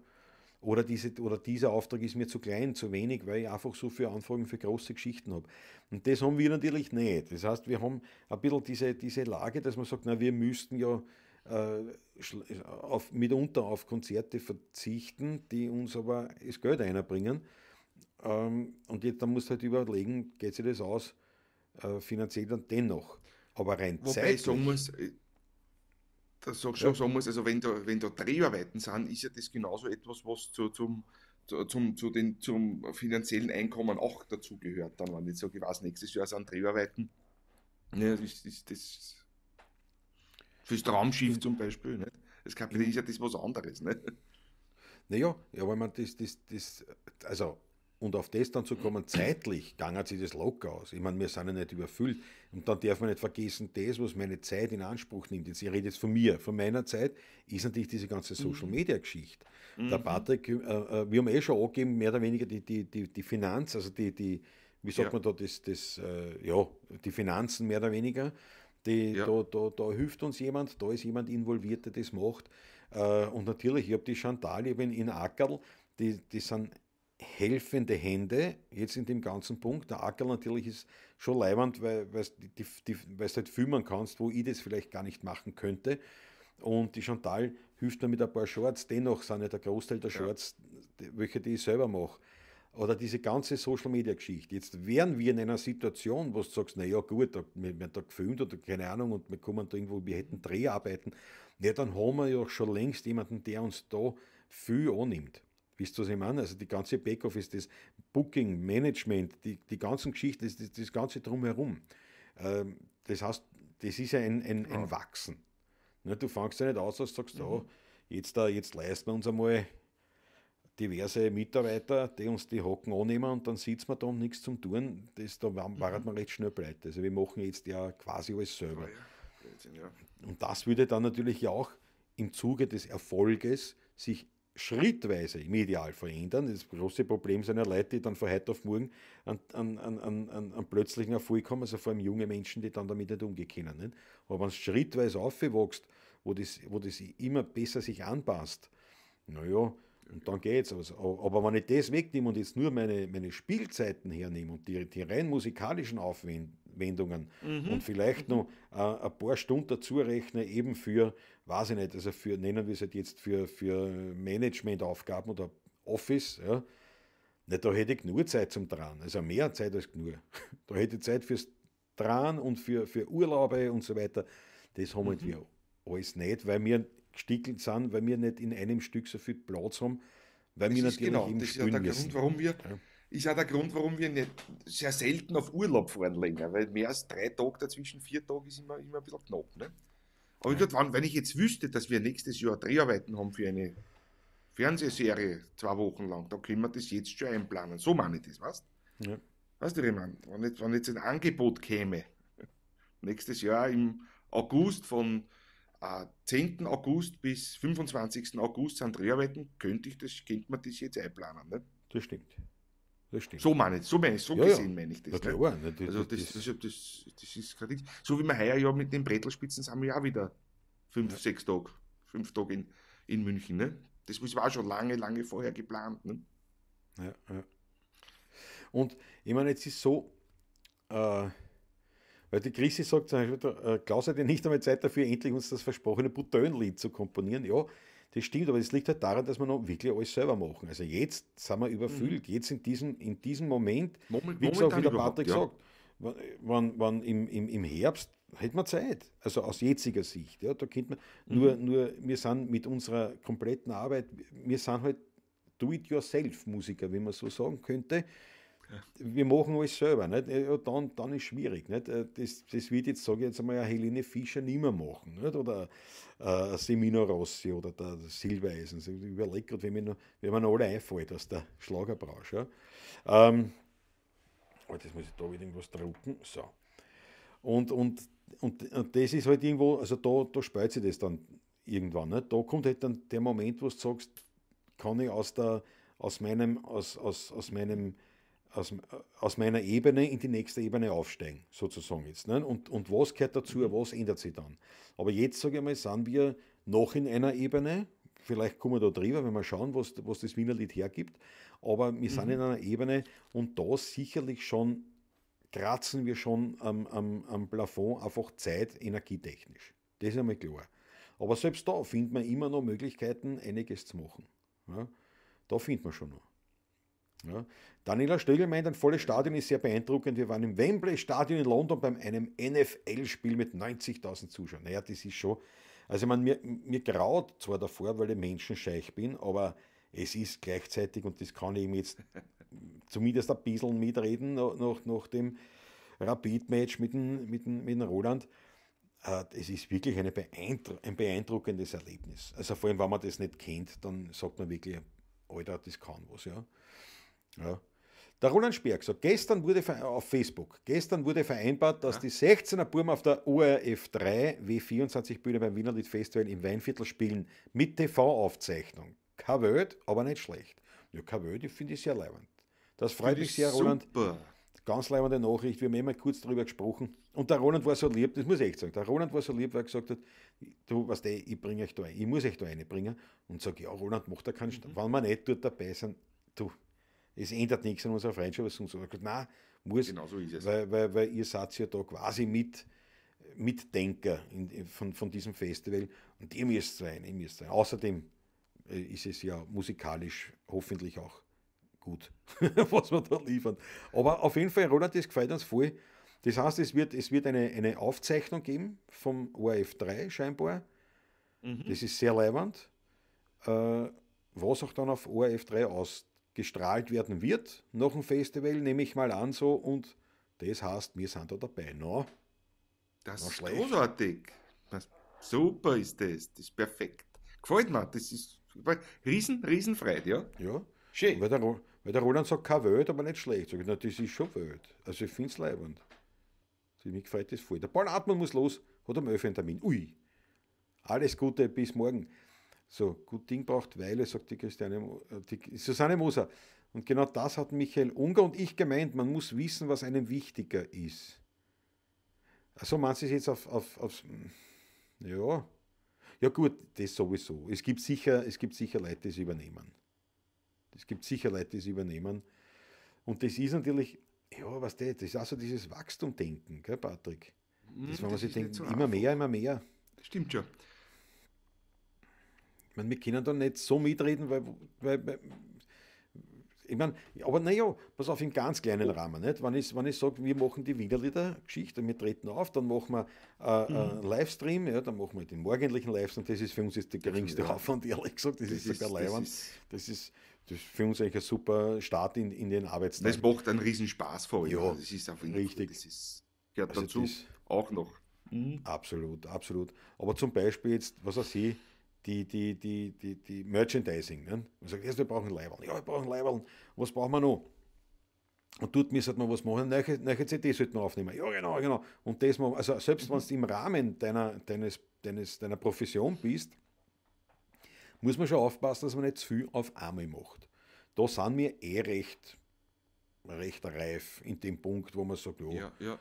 [SPEAKER 1] Oder, diese, oder dieser Auftrag ist mir zu klein, zu wenig, weil ich einfach so viele Anfragen für große Geschichten habe. Und das haben wir natürlich nicht. Das heißt, wir haben ein bisschen diese, diese Lage, dass man sagt, na, wir müssten ja äh, äh, auf, mitunter auf Konzerte verzichten, die uns aber das Geld einbringen. Ähm, und jetzt dann musst du halt überlegen, geht sich das aus, äh, finanziell dann dennoch. Aber rein Wobei zeitlich... Äh, sagen muss,
[SPEAKER 2] das sag schon ja. sagen muss, also wenn da, wenn da Dreharbeiten sind, ist ja das genauso etwas, was zu, zum, zum, zu den, zum finanziellen Einkommen auch dazugehört. Dann, wenn ich sage, ich weiß, nächstes Jahr sind Dreharbeiten, ja, das, das, das Fürs Raumschiff mhm. zum Beispiel. Nicht? Das Kapitel ist ja das was anderes. Nicht? Naja, ja, weil man das, das, das, also, und auf das dann zu kommen, zeitlich gangert
[SPEAKER 1] sich das locker aus. Ich meine, wir sind ja nicht überfüllt. Und dann darf man nicht vergessen, das, was meine Zeit in Anspruch nimmt, jetzt, ich rede jetzt von mir, von meiner Zeit, ist natürlich diese ganze Social-Media-Geschichte. Mhm. Der mhm. Patrick, äh, äh, wir haben eh schon angegeben, mehr oder weniger die, die, die, die Finanz, also die, die, wie sagt ja. man da, das, das, äh, ja, die Finanzen mehr oder weniger. Die, ja. da, da, da hilft uns jemand, da ist jemand involviert, der das macht. Äh, und natürlich, ich habe die Chantal eben in Ackerl, die, die sind helfende Hände jetzt in dem ganzen Punkt. Der Ackerl natürlich ist schon leibend, weil du halt filmen kannst, wo ich das vielleicht gar nicht machen könnte. Und die Chantal hilft mir mit ein paar Shorts. Dennoch sind ja der Großteil der Shorts, ja. welche die ich selber mache oder diese ganze Social Media Geschichte. Jetzt wären wir in einer Situation, wo du sagst, naja gut, da, wir werden da gefilmt oder keine Ahnung und wir kommen da irgendwo, wir hätten Dreharbeiten. Ja, dann haben wir ja schon längst jemanden, der uns da viel annimmt. Wisst ihr, was ich meine? Also die ganze Backoffice, das Booking, Management, die, die ganzen Geschichten, das, das, das Ganze drumherum. Ähm, das heißt, das ist ein, ein, ein Wachsen. Ne, du fängst ja nicht aus, dass du sagst, mhm. oh, jetzt, jetzt leisten wir uns einmal diverse Mitarbeiter, die uns die Hocken annehmen und dann sitzt man da und nichts zum Tun. Das, da war, war mhm. man recht schnell pleite. Also wir machen jetzt ja quasi alles selber.
[SPEAKER 2] Ah
[SPEAKER 1] und das würde dann natürlich auch im Zuge des Erfolges sich schrittweise im Ideal verändern. Das große Problem sind ja Leute, die dann von heute auf morgen an, an, an, an, plötzlichen Erfolg kommen, also vor allem junge Menschen, die dann damit nicht umgehen können. Nicht? Aber wenn es schrittweise aufwächst, wo das, wo das immer besser sich anpasst, naja, und dann geht's. Also. Aber wenn ich das wegnehme und jetzt nur meine, meine Spielzeiten hernehme und die, die rein musikalischen Aufwendungen mhm. und vielleicht mhm. noch äh, ein paar Stunden dazu rechne, eben für, weiß ich nicht, also für, nennen wir es halt jetzt für, für Managementaufgaben oder Office, ja, na, da hätte ich nur Zeit zum Dran. Also mehr Zeit als nur. Da hätte ich Zeit fürs Dran und für, für Urlaube und so weiter. Das haben mhm. wir alles nicht, weil wir gestickelt sind, weil wir nicht in einem Stück so viel Platz haben,
[SPEAKER 2] weil das wir natürlich genau, eben das spielen ist ja der müssen. Grund, warum wir ja. Ist auch der Grund, warum wir nicht sehr selten auf Urlaub fahren länger, weil mehr als drei Tage dazwischen, vier Tage ist immer, immer ein bisschen knapp. Ne? Aber ja. wann, wenn ich jetzt wüsste, dass wir nächstes Jahr Dreharbeiten haben für eine Fernsehserie zwei Wochen lang, da können wir das jetzt schon einplanen. So meine ich das, weißt du? Ja. Weißt du, Riemann, wenn jetzt, wenn jetzt ein Angebot käme, nächstes Jahr im August von 10. Äh, August bis 25. August sind Dreharbeiten, könnte ich das, könnte man das jetzt einplanen. Ne? Das stimmt. Das stimmt. So meine ich, so meine ich, so ja, gesehen ja. meine ich das. Na klar, ne? das, also das, das, das, das ist gerade So wie wir heuer ja mit den Bretelspitzen sind wir ja wieder fünf, ja. sechs Tage, fünf Tage in, in München. Ne? Das war schon lange, lange vorher geplant. Ne? Ja, ja. Und ich meine, jetzt ist
[SPEAKER 1] so, äh, weil die Chrissy sagt zum Beispiel, Klaus hat ja nicht einmal Zeit dafür, endlich uns das versprochene Boutonlied zu komponieren. Ja, das stimmt, aber das liegt halt daran, dass wir noch wirklich alles selber machen. Also jetzt sind wir überfüllt. Mhm. Jetzt in diesem, in diesem Moment, Moment wie gesagt, wie der Patrick ja. sagt, wann, wann im, im, im Herbst hätten wir Zeit. Also aus jetziger Sicht. Ja, da könnte man, mhm. nur, nur wir sind mit unserer kompletten Arbeit, wir sind halt Do-it-yourself-Musiker, wenn man so sagen könnte wir machen alles selber. Nicht? dann, dann ist es schwierig. Nicht? Äh, das, das wird jetzt, sage ich jetzt einmal, Helene Fischer nicht mehr machen. Nicht? Oder äh, Semino Rossi oder der Silbereisen. Also, ich überlege gerade, wenn mir noch, alle einfällt aus der Schlagerbranche. Ja? Ähm, oh, das muss ich da wieder irgendwas drucken. So. Und, und, und, und das ist halt irgendwo, also da, da speilt sich das dann irgendwann. Nicht? Da kommt halt dann der Moment, wo du sagst, kann ich aus, der, aus meinem, aus, aus, aus meinem aus, aus meiner Ebene in die nächste Ebene aufsteigen, sozusagen jetzt. Ne? Und, und was gehört dazu, mhm. was ändert sich dann? Aber jetzt, sage ich mal, sind wir noch in einer Ebene, vielleicht kommen wir da drüber, wenn wir schauen, was, was das Wiener Lied hergibt, aber wir mhm. sind in einer Ebene und da sicherlich schon kratzen wir schon am, am, am Plafond einfach Zeit energietechnisch. Das ist einmal klar. Aber selbst da findet man immer noch Möglichkeiten, einiges zu machen. Ja? Da findet man schon noch. Ja. Daniela Stögel meint, ein volles Stadion ist sehr beeindruckend. Wir waren im Wembley Stadion in London bei einem NFL-Spiel mit 90.000 Zuschauern. Naja, das ist schon, also man, mir, mir graut zwar davor, weil ich menschenscheich bin, aber es ist gleichzeitig, und das kann ich ihm jetzt zumindest ein bisschen mitreden, nach, nach dem Rapid-Match mit mit, mit dem Roland, äh, es ist wirklich beeindru ein beeindruckendes Erlebnis. Also vor allem, wenn man das nicht kennt, dann sagt man wirklich, Alter, das kann was, ja. Ja. Der Roland Sperg gesagt, gestern wurde auf Facebook, gestern wurde vereinbart, dass ja. die 16er Burm auf der ORF3 W24-Bühne beim Wiener Liedfestival im Weinviertel spielen, mit TV-Aufzeichnung. Kein Welt, aber nicht schlecht. Ja, kein Welt, ich finde ich sehr leibend. Das freut find mich sehr, super. Roland. Ganz leibende Nachricht, wir haben immer kurz darüber gesprochen. Und der Roland war so lieb, das muss ich echt sagen, der Roland war so lieb, weil er gesagt hat, du, weißt du, eh, ich bringe euch da ein, ich muss euch da reinbringen. Und sage, ja, Roland, macht da keinen Stand. Mhm. Wenn wir nicht dort dabei sind, du, es ändert nichts an unserer Freundschaft. Und so. Nein, muss. Genau so ist es. Weil, weil, weil ihr seid ja da quasi mit, Mitdenker in, von, von diesem Festival und ihr müsst sein, ihr müsst sein. Außerdem äh, ist es ja musikalisch hoffentlich auch gut, was wir da liefern. Aber auf jeden Fall, Roland, das gefällt uns voll. Das heißt, es wird, es wird eine, eine Aufzeichnung geben vom ORF 3 scheinbar. Mhm. Das ist sehr leibend. Äh, was auch dann auf ORF 3 aus, gestrahlt werden wird nach dem Festival, nehme ich mal an so. Und
[SPEAKER 2] das heißt, wir sind da dabei. No? Das ist großartig. Das, super ist das. Das ist perfekt. Gefällt mir. Das ist riesen, riesen Freude, ja? Ja. Schön. Weil der, weil der Roland sagt, keine Welt, aber nicht schlecht. Sag ich, na, das ist schon Welt. Also
[SPEAKER 1] ich finde es leibend. Mich gefällt das voll. Der Ball atmen muss los, hat am 11. Termin. Ui. Alles Gute, bis morgen so gut Ding braucht Weile, sagt die, Christiane, äh, die Susanne Moser. Und genau das hat Michael Unger und ich gemeint. Man muss wissen, was einem wichtiger ist. Also meinst du es jetzt auf, auf, auf, ja, ja gut, das sowieso. Es gibt sicher, es gibt sicher Leute, die es übernehmen. Es gibt sicher Leute, die es übernehmen. Und das ist natürlich, ja, was das, das ist also dieses Wachstumdenken, gell, Patrick?
[SPEAKER 2] Mhm, das, wenn man sich denkt, so immer einfach.
[SPEAKER 1] mehr, immer mehr. Stimmt schon meine, wir können da nicht so mitreden, weil, weil, weil ich meine, aber naja, pass auf, im ganz kleinen Rahmen. Nicht? Wenn ich, wenn ich sage, wir machen die Wiederlieder-Geschichte, wir treten auf, dann machen wir äh, äh, mhm. Livestream, ja, dann machen wir den morgendlichen Livestream, das ist für uns jetzt der geringste ja. Aufwand, ehrlich gesagt, das, das ist sogar Leihwand. Das, ist, das ist für uns eigentlich ein super Start in, in den Arbeitstag. Das macht einen riesen Spaß vor allem. Ja, also, das ist einfach richtig. Das ist, gehört also dazu das, auch noch. Mhm. Absolut, absolut. Aber zum Beispiel jetzt, was er ich, die, die, die, die, die Merchandising. Ne? Man sagt, erst wir brauchen Leiberl. Ja, wir brauchen Leiberl. Was brauchen wir noch? Und dort müssen wir was machen, neue, neue CD sollten wir aufnehmen. Ja, genau, genau. Und das machen, also selbst mhm. wenn du im Rahmen deiner, deines, deines, deiner Profession bist, muss man schon aufpassen, dass man nicht zu viel auf einmal macht. Da sind wir eh recht, recht reif in dem Punkt, wo man sagt, ja, ja,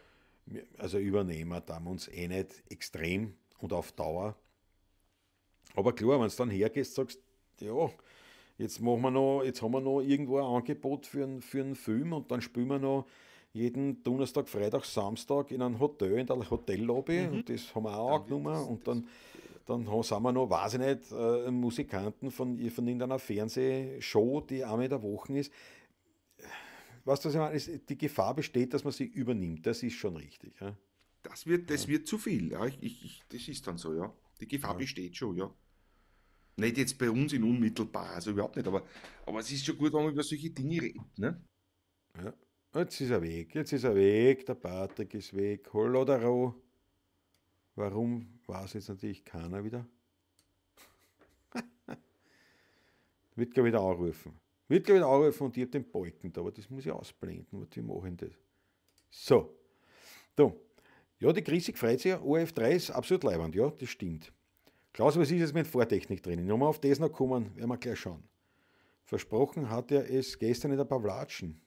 [SPEAKER 1] ja. also Übernehmer da haben wir uns eh nicht extrem und auf Dauer aber klar, wenn du dann hergehst, sagst, ja, jetzt, machen wir noch, jetzt haben wir noch irgendwo ein Angebot für einen, für einen Film und dann spielen wir noch jeden Donnerstag, Freitag, Samstag in einem Hotel, in der Hotellobby mhm. und das haben wir auch angenommen das, und dann, dann sind wir noch, weiß ich nicht, äh, Musikanten von, von irgendeiner Fernsehshow, die einmal in der Woche ist. Was das ist, die Gefahr besteht, dass man sie
[SPEAKER 2] übernimmt, das ist schon richtig. Ja? Das wird, das ja. wird zu viel. Ja. Ich, ich, das ist dann so, ja. Die Gefahr ja. besteht schon, ja. Nicht jetzt bei uns in unmittelbar, also überhaupt nicht, aber, aber es ist schon gut, wenn man über solche Dinge redet, ne? Ja. Jetzt ist er weg, jetzt ist er
[SPEAKER 1] weg, der Patrick ist weg, hollo der Roh. Warum weiß jetzt natürlich keiner wieder? Wird gleich wieder anrufen. Wird gleich wieder anrufen und ich habe den Balken da, aber das muss ich ausblenden. Was, wie mache das? So. Du, ja, die Grissig freut sich, OF3 ist absolut leibend, ja, das stimmt. Klaus, was ist jetzt mit Vortechnik drin? Nur mal auf das noch kommen, werden wir gleich schauen. Versprochen hat er es gestern in der Pavlatschen.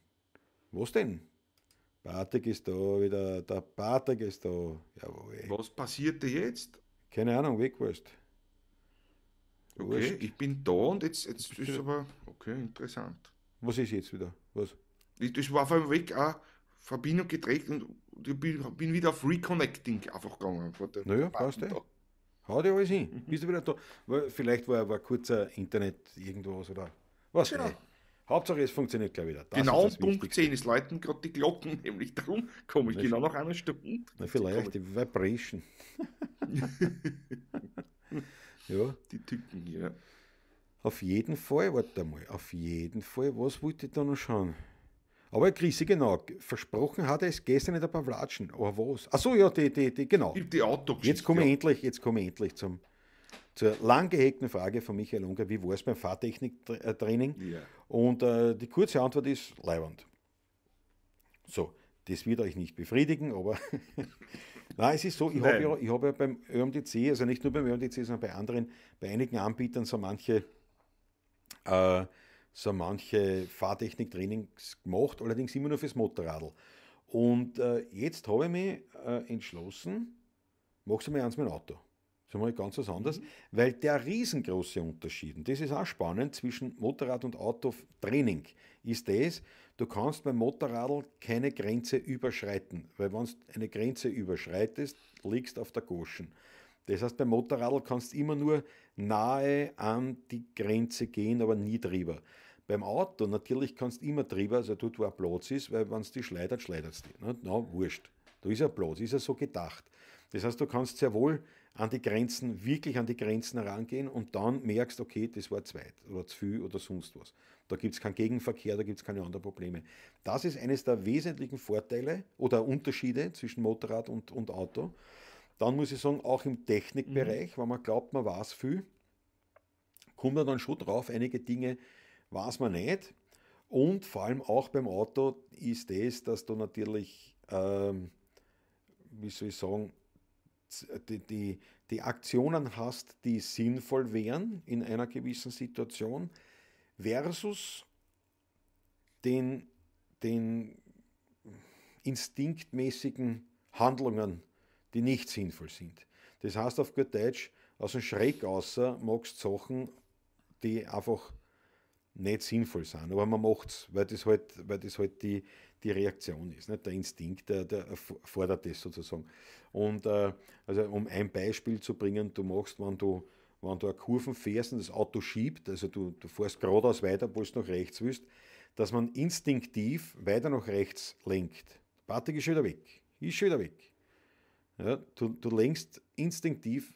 [SPEAKER 1] Was denn? Bartek ist da, wieder der Bartek ist da. Jawohl. Was passierte jetzt? Keine
[SPEAKER 2] Ahnung, wegwurst. Okay, Wurst. ich bin da und jetzt, jetzt ist aber, okay, interessant. Was ist jetzt wieder? Was? Das war vor allem weg, auch Verbindung geträgt und ich bin, wieder auf Reconnecting einfach gegangen. Naja, passt ja. Eh. Hau dir alles hin. Mhm. Bist du wieder da? Vielleicht war, war kurzer Internet irgendwas oder was? Genau. Ey. Hauptsache es funktioniert gleich wieder. Das genau um Punkt 10 ist Leuten gerade die Glocken, nämlich darum komme ich Na, genau nach einer Stunde. Na, vielleicht die Vibration. ja.
[SPEAKER 1] Die Tücken, hier. Auf jeden Fall, warte mal, auf jeden Fall, was wollte ich da noch schauen? Aber Chrissy, genau. Versprochen hat es gestern in der Pavlatschen. Oh, was? Achso, ja, die, die, die, genau. Die Autogeschichte. Jetzt komme ich ja. endlich, jetzt komme ich endlich zum, zur lang gehegten Frage von Michael Unger. Wie war es beim Fahrtechniktraining? Ja. Und äh, die kurze Antwort ist leiwand. So, das wird euch nicht befriedigen, aber Nein, es ist so, ich habe ja, hab ja beim ÖMDC, also nicht nur beim ÖMDC, sondern bei anderen, bei einigen Anbietern so manche äh, so manche Fahrtechnik-Trainings gemacht, allerdings immer nur fürs Motorradl. Und äh, jetzt habe ich mich äh, entschlossen, machst du mal eins mit dem Auto. Das ist mal ganz was anderes, mhm. weil der riesengroße Unterschied, und das ist auch spannend, zwischen Motorrad und Autotraining ist das, du kannst beim Motorradl keine Grenze überschreiten, weil wenn du eine Grenze überschreitest, liegst du auf der Goschen. Das heißt, beim Motorrad kannst du immer nur nahe an die Grenze gehen, aber nie drüber. Beim Auto natürlich kannst du immer drüber, also dort, wo ein Platz ist, weil wenn es dich schleudert, schleudert es dich. Na, ne? na, wurscht. Da ist ein Platz, ist ja so gedacht. Das heißt, du kannst sehr wohl an die Grenzen, wirklich an die Grenzen herangehen und dann merkst, okay, das war zu weit oder zu viel oder sonst was. Da gibt es keinen Gegenverkehr, da gibt es keine anderen Probleme. Das ist eines der wesentlichen Vorteile oder Unterschiede zwischen Motorrad und, und Auto. Dann muss ich sagen, auch im Technikbereich, mhm. wenn man glaubt, man weiß viel, kommt man dann schon drauf, einige Dinge weiß man nicht. Und vor allem auch beim Auto ist das, dass du natürlich, ähm, wie soll ich sagen, die, die, die Aktionen hast, die sinnvoll wären in einer gewissen Situation, versus den, den instinktmäßigen Handlungen, die nicht sinnvoll sind. Das heißt auf gut Deutsch, aus dem Schreck außer magst du Sachen, die einfach nicht sinnvoll sind. Aber man macht es, weil das halt, weil das halt die, die Reaktion ist. Nicht? Der Instinkt der, der fordert das sozusagen. Und äh, also um ein Beispiel zu bringen, du machst, wenn du, wenn du eine Kurven fährst und das Auto schiebt, also du, du fährst geradeaus weiter, obwohl du nach rechts willst, dass man instinktiv weiter nach rechts lenkt. Partig ist schon wieder weg. Ist schon wieder weg. Ja, du, du lenkst instinktiv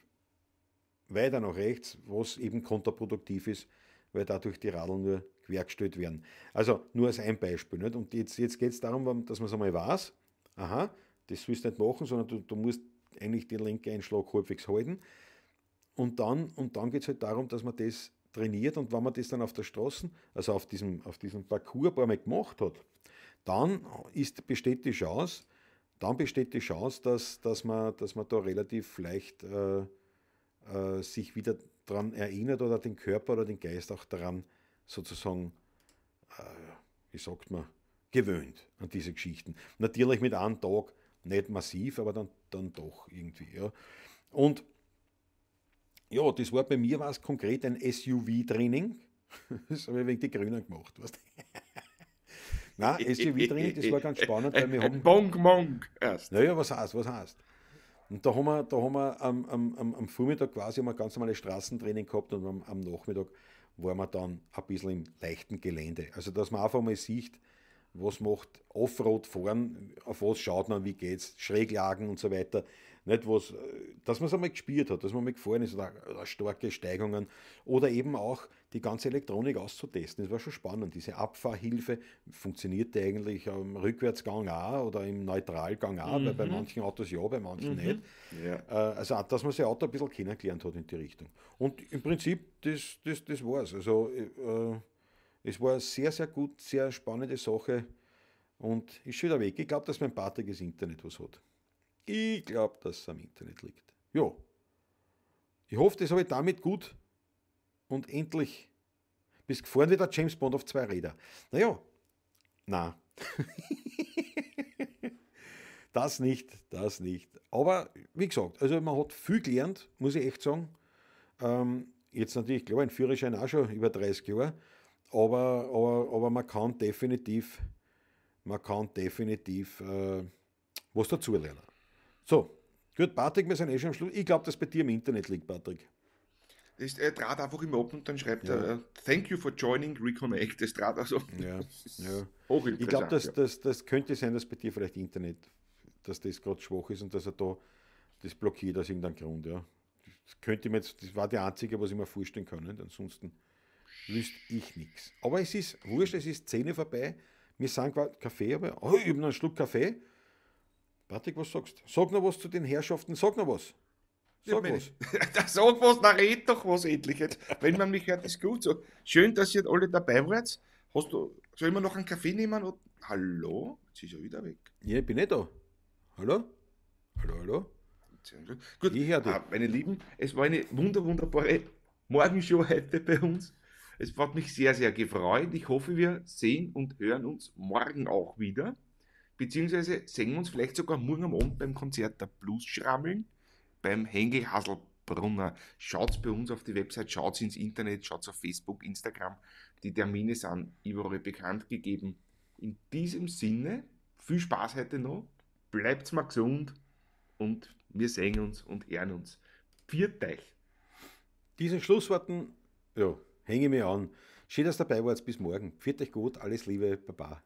[SPEAKER 1] weiter nach rechts, was eben kontraproduktiv ist, weil dadurch die Radl nur quergestellt werden. Also nur als ein Beispiel. Nicht? Und jetzt, jetzt geht es darum, dass man es einmal weiß, aha, das willst du nicht machen, sondern du, du musst eigentlich den linken Einschlag halbwegs halten. Und dann, und dann geht es halt darum, dass man das trainiert und wenn man das dann auf der Straße, also auf diesem, auf diesem Parcours ein paar Mal gemacht hat, dann ist, besteht die Chance, dann besteht die Chance, dass, dass, man, dass man da relativ leicht äh, äh, sich wieder daran erinnert oder den Körper oder den Geist auch daran sozusagen, äh, wie sagt man, gewöhnt an diese Geschichten. Natürlich mit einem Tag nicht massiv, aber dann, dann doch irgendwie. Ja. Und ja, das war bei mir was konkret ein SUV-Training. Das habe ich wegen die Grünen gemacht. Weißt? du? Nein, SGW drin, das war ganz spannend, weil wir haben. Bong Mong erst. Naja, was heißt, was heißt? Und da haben wir, da haben wir am, am, am Vormittag quasi ein ganz normales Straßentraining gehabt und am, am Nachmittag waren wir dann ein bisschen im leichten Gelände. Also, dass man einfach mal sieht, was macht Offroad fahren, auf was schaut man, wie geht es, Schräglagen und so weiter. Nicht was, äh, dass man es einmal gespielt hat, dass man mal gefahren ist, oder, oder starke Steigungen. Oder eben auch, die ganze Elektronik auszutesten. Das war schon spannend. Diese Abfahrhilfe funktionierte eigentlich am Rückwärtsgang auch oder im Neutralgang auch, mhm. weil bei mhm. manchen Autos ja, bei manchen mhm. nicht. Ja. Äh, also, dass man sein Auto ein bisschen kennengelernt hat in die Richtung. Und im Prinzip, das, das, das war es. Also, äh, äh, es war sehr, sehr gut, sehr spannende Sache und ich schon wieder weg. Ich glaube, dass mein Patrick das Internet was hat. Ich glaube, dass es am Internet liegt. Ja. Ich hoffe, das habe ich damit gut und endlich bist du gefahren wie der James Bond auf zwei Räder. Naja, na. das nicht, das nicht. Aber wie gesagt, also man hat viel gelernt, muss ich echt sagen. Ähm, jetzt natürlich, glaube ich, ein Führerschein auch schon über 30 Jahre. Aber, aber, aber man kann definitiv, man kann definitiv äh, was dazulernen. So, gut, Patrick, wir sind eh schon am Schluss. Ich glaube, dass bei dir im Internet liegt, Patrick
[SPEAKER 2] ist, er trat einfach immer ab und dann schreibt ja. er, thank you for joining Reconnect. Das trat also. Ja, ja. Ich glaube, das,
[SPEAKER 1] das, das könnte sein, dass bei dir vielleicht Internet, dass das gerade schwach ist und dass er da das blockiert aus irgendeinem Grund. Ja. Das könnte mir jetzt, das war der einzige, was ich mir vorstellen kann. Nicht? Ansonsten wüsste ich nichts. Aber es ist wurscht, es ist Szene vorbei. Wir sagen gerade Kaffee, aber oh, ich habe noch einen Schluck Kaffee.
[SPEAKER 2] Patrick, was sagst du? Sag noch was zu den Herrschaften, sag noch was. Sorglos. Ja, Sorglos, na red doch was endlich jetzt. Wenn man mich hört, ist gut so. Schön, dass ihr alle dabei wart. Hast du, soll ich noch einen Kaffee nehmen? Und, hallo? Jetzt ist er wieder weg. Ja, ich bin nicht da. Hallo? Hallo, hallo? Gut, ich hör ah, meine Lieben, es war eine wunder, wunderbare Morgenshow heute bei uns. Es hat mich sehr, sehr gefreut. Ich hoffe, wir sehen und hören uns morgen auch wieder. Beziehungsweise sehen wir uns vielleicht sogar morgen am Abend beim Konzert der Blues schrammeln beim Hengel Haselbrunner. Schaut bei uns auf die Website, schaut ins Internet, schaut auf Facebook, Instagram. Die Termine sind überall bekannt gegeben. In diesem Sinne, viel Spaß heute noch, bleibt mal gesund und wir sehen uns und hören uns. Viert euch! Diesen Schlussworten ja, hänge ich mir an. Schön, dass ihr dabei wart. Bis morgen. Viert euch gut. Alles Liebe. Baba.